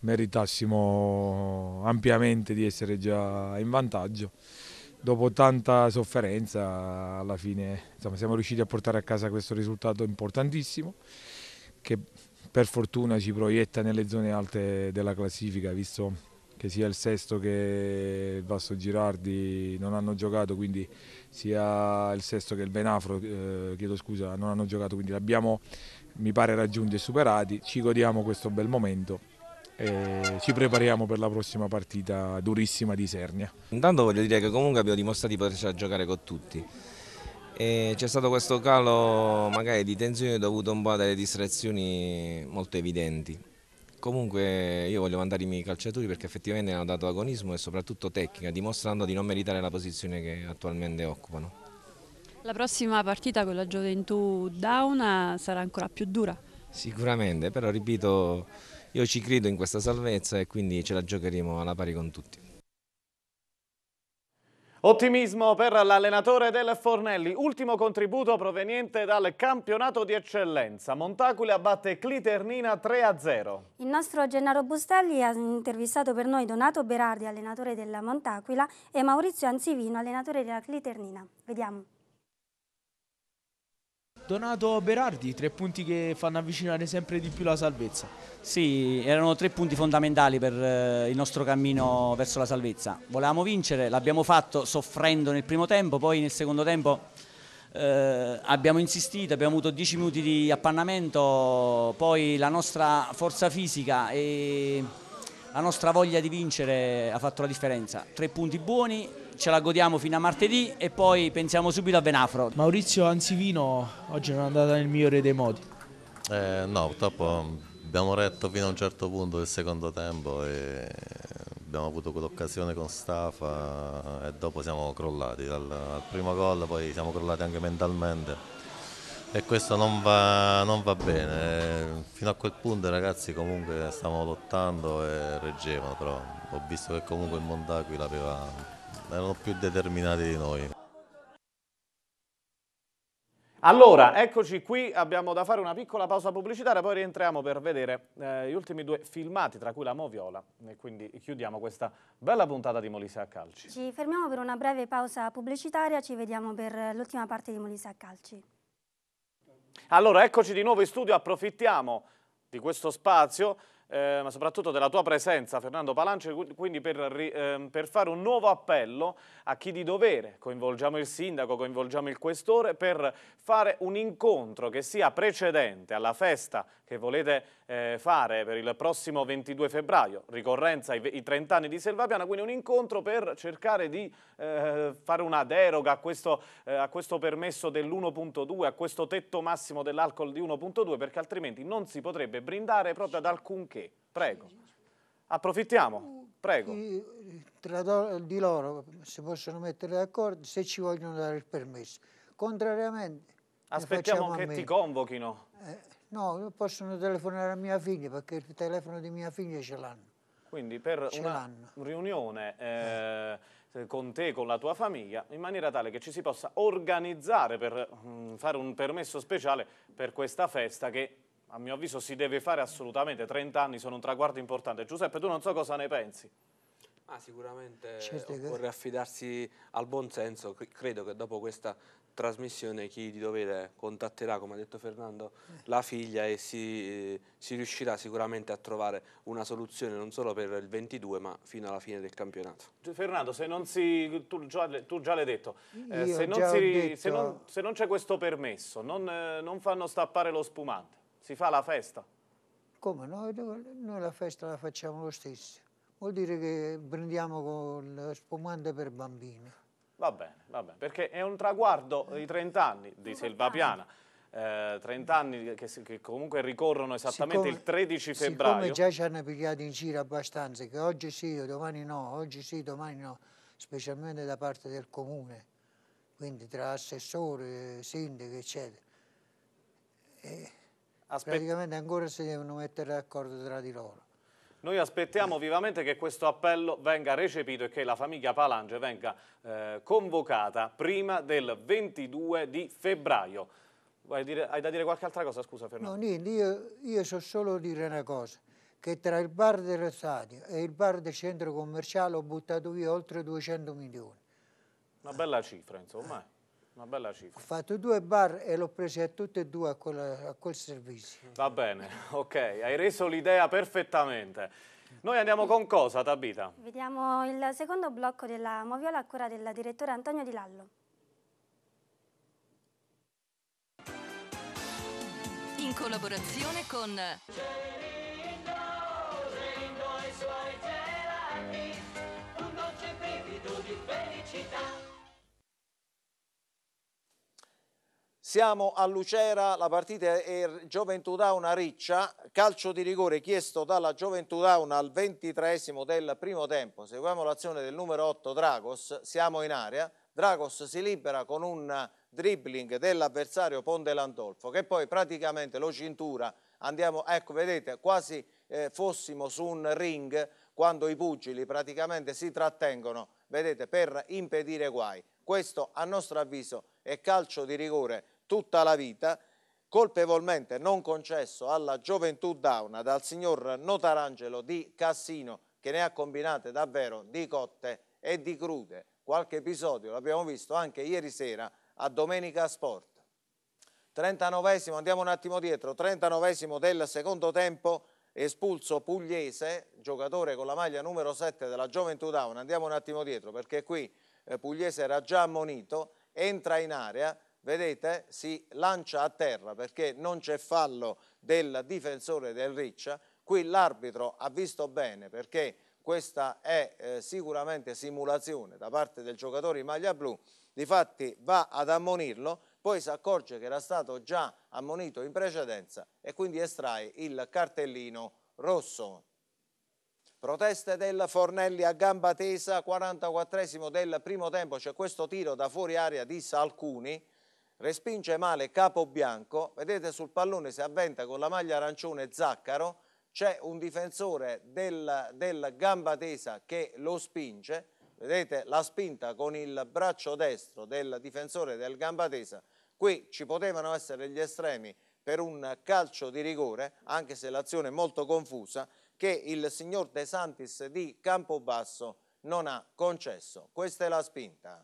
meritassimo ampiamente di essere già in vantaggio. Dopo tanta sofferenza alla fine insomma, siamo riusciti a portare a casa questo risultato importantissimo che per fortuna ci proietta nelle zone alte della classifica, visto che sia il Sesto che il Vasto Girardi non hanno giocato, quindi sia il Sesto che il Benafro, eh, chiedo scusa, non hanno giocato, quindi l'abbiamo, mi pare, raggiunti e superati. Ci godiamo questo bel momento e ci prepariamo per la prossima partita durissima di Sernia. Intanto voglio dire che comunque abbiamo dimostrato di poterci giocare con tutti c'è stato questo calo magari di tensione dovuto un po' a delle distrazioni molto evidenti. Comunque io voglio mandare i miei calciatori perché effettivamente hanno dato agonismo e soprattutto tecnica, dimostrando di non meritare la posizione che attualmente occupano. La prossima partita con la gioventù Dauna sarà ancora più dura? Sicuramente, però ripeto, io ci credo in questa salvezza e quindi ce la giocheremo alla pari con tutti. Ottimismo per l'allenatore del Fornelli, ultimo contributo proveniente dal campionato di eccellenza. Montaculi abbatte Cliternina 3-0. Il nostro Gennaro Bustelli ha intervistato per noi Donato Berardi, allenatore della Montaquila, e Maurizio Anzivino, allenatore della Cliternina. Vediamo. Donato Berardi, tre punti che fanno avvicinare sempre di più la salvezza. Sì, erano tre punti fondamentali per eh, il nostro cammino verso la salvezza. Volevamo vincere, l'abbiamo fatto soffrendo nel primo tempo, poi nel secondo tempo eh, abbiamo insistito, abbiamo avuto dieci minuti di appannamento, poi la nostra forza fisica e la nostra voglia di vincere ha fatto la differenza. Tre punti buoni, ce la godiamo fino a martedì e poi pensiamo subito a Benafro. Maurizio Anzivino oggi non è andata nel migliore dei modi. Eh, no, purtroppo mm, abbiamo retto fino a un certo punto il secondo tempo e eh, abbiamo avuto quell'occasione con Stafa e dopo siamo crollati dal, dal primo gol, poi siamo crollati anche mentalmente e questo non va, non va, bene. Eh, fino a quel punto i ragazzi comunque stavano lottando e reggevano, però ho visto che comunque il Mondaquila aveva erano più determinati di noi. Allora, eccoci qui, abbiamo da fare una piccola pausa pubblicitaria, poi rientriamo per vedere eh, gli ultimi due filmati, tra cui la Moviola, e quindi chiudiamo questa bella puntata di Molise a Calci. Ci fermiamo per una breve pausa pubblicitaria, ci vediamo per l'ultima parte di Molise a Calci. Allora, eccoci di nuovo in studio, approfittiamo di questo spazio eh, ma soprattutto della tua presenza, Fernando Palanci, quindi per, eh, per, fare un nuovo appello a chi di dovere, coinvolgiamo il sindaco, coinvolgiamo il questore, per fare un incontro che sia precedente alla festa che volete eh, fare per il prossimo 22 febbraio, ricorrenza ai, ai 30 anni di Selvapiana, quindi un incontro per cercare di eh, fare una deroga a questo, eh, a questo permesso dell'1.2, a questo tetto massimo dell'alcol di 1.2, perché altrimenti non si potrebbe brindare proprio ad alcunché. Prego. Approfittiamo. Prego. Tra di loro si possono mettere d'accordo se ci vogliono dare il permesso. Contrariamente... Aspettiamo che ti convochino. Eh. No, possono telefonare a mia figlia perché il telefono di mia figlia ce l'hanno. Quindi per ce una riunione eh, eh. con te, con la tua famiglia, in maniera tale che ci si possa organizzare per mh, mm, fare un permesso speciale per questa festa che a mio avviso si deve fare assolutamente, 30 anni sono un traguardo importante. Giuseppe, tu non so cosa ne pensi. Ah, sicuramente certo occorre che... affidarsi al buon senso, credo che dopo questa trasmissione chi di dovere contatterà, come ha detto Fernando, la figlia e si, si riuscirà sicuramente a trovare una soluzione non solo per il 22 ma fino alla fine del campionato. Fernando, se non si, tu, già, tu già l'hai detto, eh, se, non si, detto... se, non, non c'è questo permesso non, eh, non fanno stappare lo spumante, si fa la festa. Come? Noi, noi la festa la facciamo lo stesso. Vuol dire che prendiamo con spumante per bambini. Va bene, va bene, perché è un traguardo di 30 anni di Silvapiana. Eh, 30 anni che, che, comunque ricorrono esattamente siccome, il 13 febbraio. Siccome già ci hanno pigliato in giro abbastanza, che oggi sì, domani no, oggi sì, domani no, specialmente da parte del comune, quindi tra assessore, sindaco, eccetera. E Aspetta. praticamente ancora si devono mettere d'accordo tra di loro. Noi aspettiamo vivamente che questo appello venga recepito e che la famiglia Palange venga eh, convocata prima del 22 di febbraio. Dire, hai da dire qualche altra cosa, scusa Fernando? No, niente, io, io so solo dire una cosa, che tra il bar del stadio e il bar del centro commerciale ho buttato via oltre 200 milioni. Una bella cifra, insomma. Una bella cifra. Ho fatto due bar e l'ho presa a tutte e due a, quella, a quel servizio. Va bene, ok, hai reso l'idea perfettamente. Noi andiamo con cosa, Tabita? Vediamo il secondo blocco della Moviola a cura del direttore Antonio Di Lallo. In collaborazione con... felicità Siamo a Lucera, la partita è Gioventù Gioventudana Riccia, calcio di rigore chiesto dalla Gioventù Gioventudana al ventitreesimo del primo tempo. Seguiamo l'azione del numero 8 Dragos, siamo in area. Dragos si libera con un dribbling dell'avversario Ponte Landolfo che poi praticamente lo cintura. Andiamo, ecco vedete, quasi eh, fossimo su un ring quando i pugili praticamente si trattengono, vedete, per impedire guai. Questo a nostro avviso è calcio di rigore tutta la vita, colpevolmente non concesso alla gioventù Dauna dal signor Notarangelo di Cassino, che ne ha combinate davvero di cotte e di crude. Qualche episodio l'abbiamo visto anche ieri sera a Domenica Sport. 39esimo, andiamo un attimo dietro, 39esimo del secondo tempo, espulso Pugliese, giocatore con la maglia numero 7 della Gioventù Dauna. andiamo un attimo dietro perché qui eh, Pugliese era già ammonito, entra in area, vedete, si lancia a terra perché non c'è fallo del difensore del Riccia, qui l'arbitro ha visto bene perché questa è eh, sicuramente simulazione da parte del giocatore in maglia blu, difatti va ad ammonirlo, poi si accorge che era stato già ammonito in precedenza e quindi estrae il cartellino rosso. Proteste del Fornelli a gamba tesa, 44esimo del primo tempo, c'è questo tiro da fuori aria di Salcuni, respinge male Capo Bianco, vedete sul pallone si avventa con la maglia arancione Zaccaro, c'è un difensore del, del gamba tesa che lo spinge, vedete la spinta con il braccio destro del difensore del gamba tesa, qui ci potevano essere gli estremi per un calcio di rigore, anche se l'azione è molto confusa, che il signor De Santis di Campobasso non ha concesso. Questa è la spinta.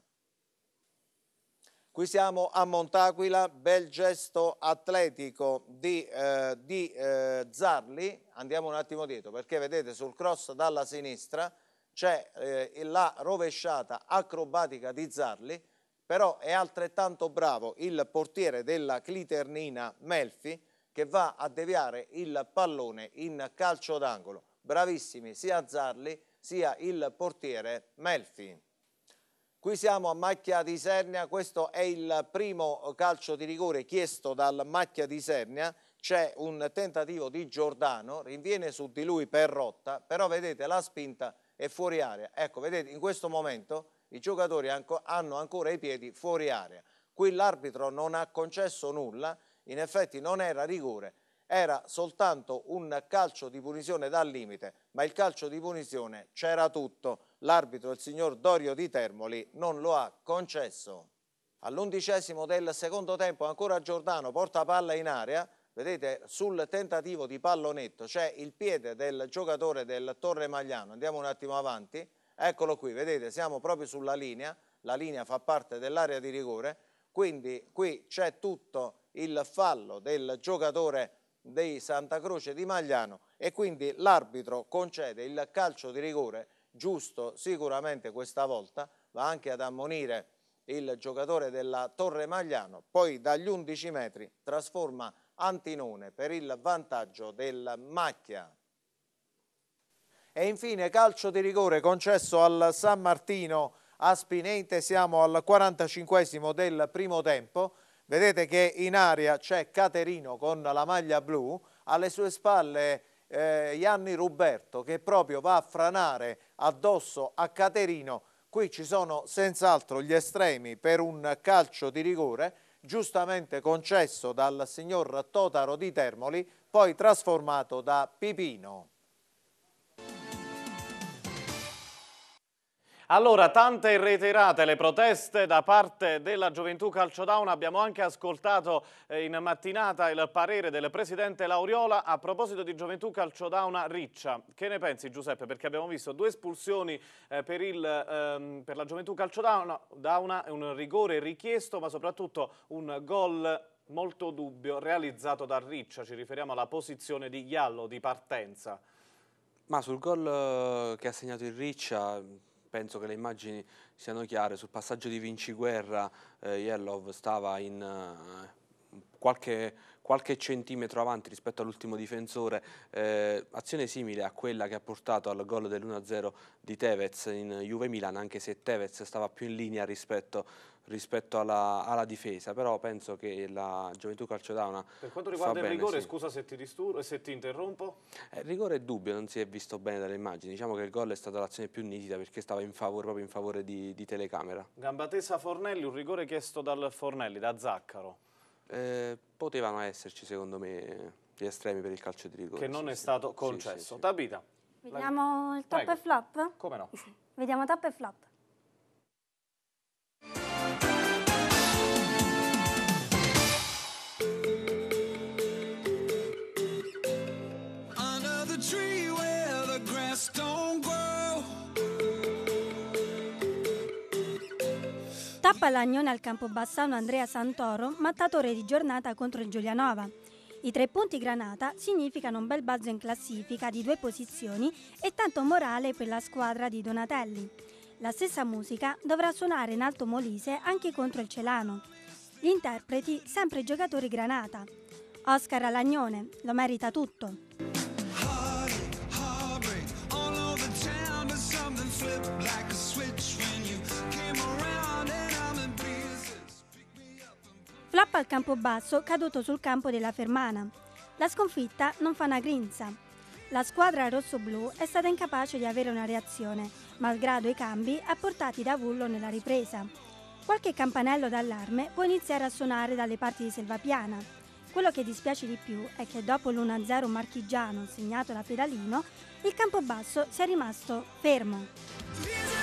Qui siamo a Montaquila, bel gesto atletico di, eh, di eh, Zarli. Andiamo un attimo dietro perché vedete sul cross dalla sinistra c'è eh, la rovesciata acrobatica di Zarli, però è altrettanto bravo il portiere della Cliternina Melfi che va a deviare il pallone in calcio d'angolo. Bravissimi sia Zarli sia il portiere Melfi. Qui siamo a Macchia di Sernia, questo è il primo calcio di rigore chiesto dal Macchia di Sernia, c'è un tentativo di Giordano, rinviene su di lui per rotta, però vedete la spinta è fuori area. Ecco, vedete, in questo momento i giocatori hanno ancora i piedi fuori area. Qui l'arbitro non ha concesso nulla, in effetti non era rigore, era soltanto un calcio di punizione dal limite, ma il calcio di punizione c'era tutto. L'arbitro, il signor Dorio Di Termoli, non lo ha concesso. All'undicesimo del secondo tempo ancora Giordano porta palla in area. Vedete sul tentativo di pallonetto c'è il piede del giocatore del Torre Magliano. Andiamo un attimo avanti. Eccolo qui, vedete siamo proprio sulla linea. La linea fa parte dell'area di rigore. Quindi qui c'è tutto il fallo del giocatore dei Santa Croce di Magliano e quindi l'arbitro concede il calcio di rigore giusto sicuramente questa volta, va anche ad ammonire il giocatore della Torre Magliano, poi dagli 11 metri trasforma Antinone per il vantaggio del Macchia. E infine calcio di rigore concesso al San Martino a Spinente, siamo al 45 del primo tempo, vedete che in aria c'è Caterino con la maglia blu, alle sue spalle eh, Gianni Ruberto che proprio va a franare addosso a Caterino. Qui ci sono senz'altro gli estremi per un calcio di rigore giustamente concesso dal signor Totaro di Termoli, poi trasformato da Pipino. Allora, tante e reiterate le proteste da parte della gioventù calciodown, abbiamo anche ascoltato eh, in mattinata il parere del presidente Lauriola a proposito di gioventù calciodown Riccia. Che ne pensi Giuseppe? Perché abbiamo visto due espulsioni eh, per, il, ehm, per la gioventù calciodown, un rigore richiesto ma soprattutto un gol molto dubbio realizzato da Riccia, ci riferiamo alla posizione di Ghiallo di partenza. Ma sul gol eh, che ha segnato il Riccia penso che le immagini siano chiare, sul passaggio di Vinciguerra eh, Yellov stava in eh, qualche qualche centimetro avanti rispetto all'ultimo difensore, eh, azione simile a quella che ha portato al gol dell'1-0 di Tevez in Juve-Milan, anche se Tevez stava più in linea rispetto, rispetto alla, alla, difesa, però penso che la gioventù calciodana Per quanto riguarda il bene, rigore, sì. scusa se ti, se ti interrompo. Eh, il rigore è dubbio, non si è visto bene dalle immagini, diciamo che il gol è stata l'azione più nitida perché stava in favore, proprio in favore di, di telecamera. Gambatessa Fornelli, un rigore chiesto dal Fornelli, da Zaccaro. Eh, potevano esserci, secondo me, gli estremi per il calcio di rigore. Che non sì, è stato concesso. Sì, sì, Tabita. Vediamo il top Prego. e flop? Come no? Vediamo top e flop. Tappa l'agnone al campo bassano Andrea Santoro, mattatore di giornata contro il Giulianova. I tre punti granata significano un bel balzo in classifica di due posizioni e tanto morale per la squadra di Donatelli. La stessa musica dovrà suonare in Alto Molise anche contro il Celano. Gli interpreti sempre giocatori granata. Oscar Alagnone, lo merita tutto. Tappa al Campobasso caduto sul campo della Fermana. La sconfitta non fa una grinza. La squadra rossoblù è stata incapace di avere una reazione, malgrado i cambi apportati da Vullo nella ripresa. Qualche campanello d'allarme può iniziare a suonare dalle parti di Selvapiana. Quello che dispiace di più è che dopo l'1-0 marchigiano segnato da Pedalino, il Campobasso sia rimasto fermo.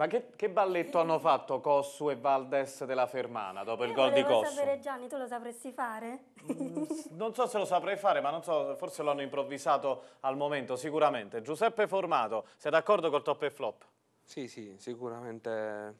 Ma che, che, balletto hanno fatto Cossu e Valdes della Fermana dopo il Io gol di Cossu? Volevo sapere Gianni, tu lo sapresti fare? Mm, non so se lo saprei fare, ma so, forse l'hanno improvvisato al momento, sicuramente. Giuseppe Formato, sei d'accordo col top e flop? Sì, sì, sicuramente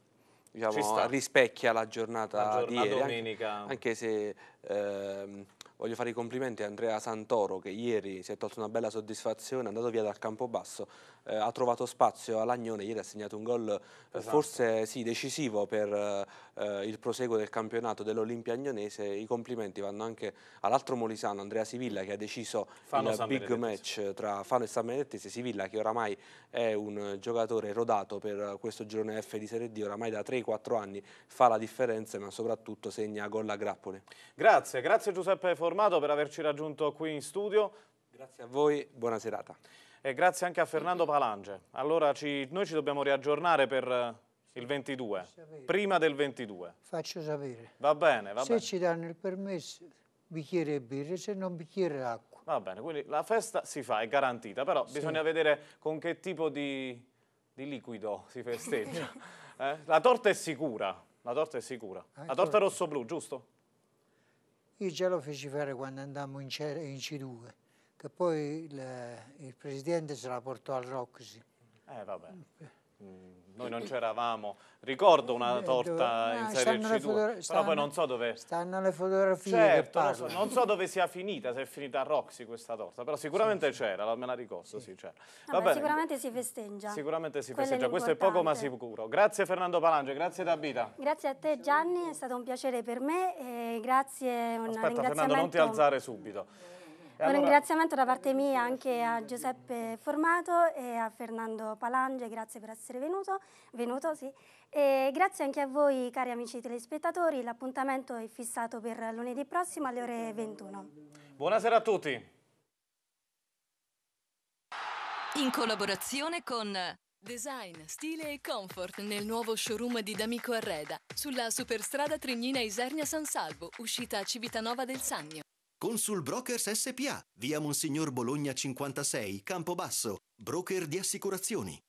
diciamo, rispecchia la giornata, la giornata di ieri, domenica. Anche, anche se... Ehm, Voglio fare i complimenti a Andrea Santoro che ieri si è tolto una bella soddisfazione, è andato via dal Campobasso, eh, ha trovato spazio all'Agnone, ieri ha segnato un gol eh, esatto. forse sì, decisivo per eh, eh, il proseguo del campionato dell'Olimpia Agnonese. I complimenti vanno anche all'altro molisano, Andrea Sivilla, che ha deciso Fano il big match tra Fano e San Benedettese. Sivilla che oramai è un giocatore rodato per questo girone F di Serie D, oramai da 3-4 anni fa la differenza ma soprattutto segna gol a grappoli. Grazie, grazie Giuseppe Formato per averci raggiunto qui in studio. Grazie a voi, buona serata. E grazie anche a Fernando Palange. Allora ci, noi ci dobbiamo riaggiornare per il 22, prima del 22. Faccio sapere. Va bene, va se bene. Se ci danno il permesso, bicchiere e birra, se non bicchiere acqua. Va bene, quindi la festa si fa, è garantita, però sì. bisogna vedere con che tipo di, di liquido si festeggia. eh? La torta è sicura, la torta è sicura. Ah, la torta rosso-blu, giusto? Io già lo feci fare quando andammo in, C2, che poi il, il presidente se la portò al Roxy. Eh, va bene. Mm. Mm, noi non c'eravamo, ricordo una torta no, in serie C2, stanno, però poi non so dove... Stanno le fotografie certo, non so, non so, dove sia finita, se è finita a Roxy questa torta, però sicuramente sì, c'era, me la ricordo, sì, sì c'era. Vabbè, sicuramente si festeggia. Sicuramente si festeggia, è questo è poco ma sicuro. Grazie Fernando Palange, grazie Tabita. Grazie a te Gianni, è stato un piacere per me e grazie, un Aspetta Fernando, non ti alzare subito allora... Un ringraziamento da parte mia anche a Giuseppe Formato e a Fernando Palange, grazie per essere venuto, venuto sì. e grazie anche a voi cari amici telespettatori, l'appuntamento è fissato per lunedì prossimo alle ore 21. Buonasera a tutti. In collaborazione con Design, stile e comfort nel nuovo showroom di D'Amico Arreda, sulla superstrada Trignina Isernia San Salvo, uscita a Civitanova del Sannio. Consul Brokers SPA, via Monsignor Bologna 56, Campobasso, broker di assicurazioni.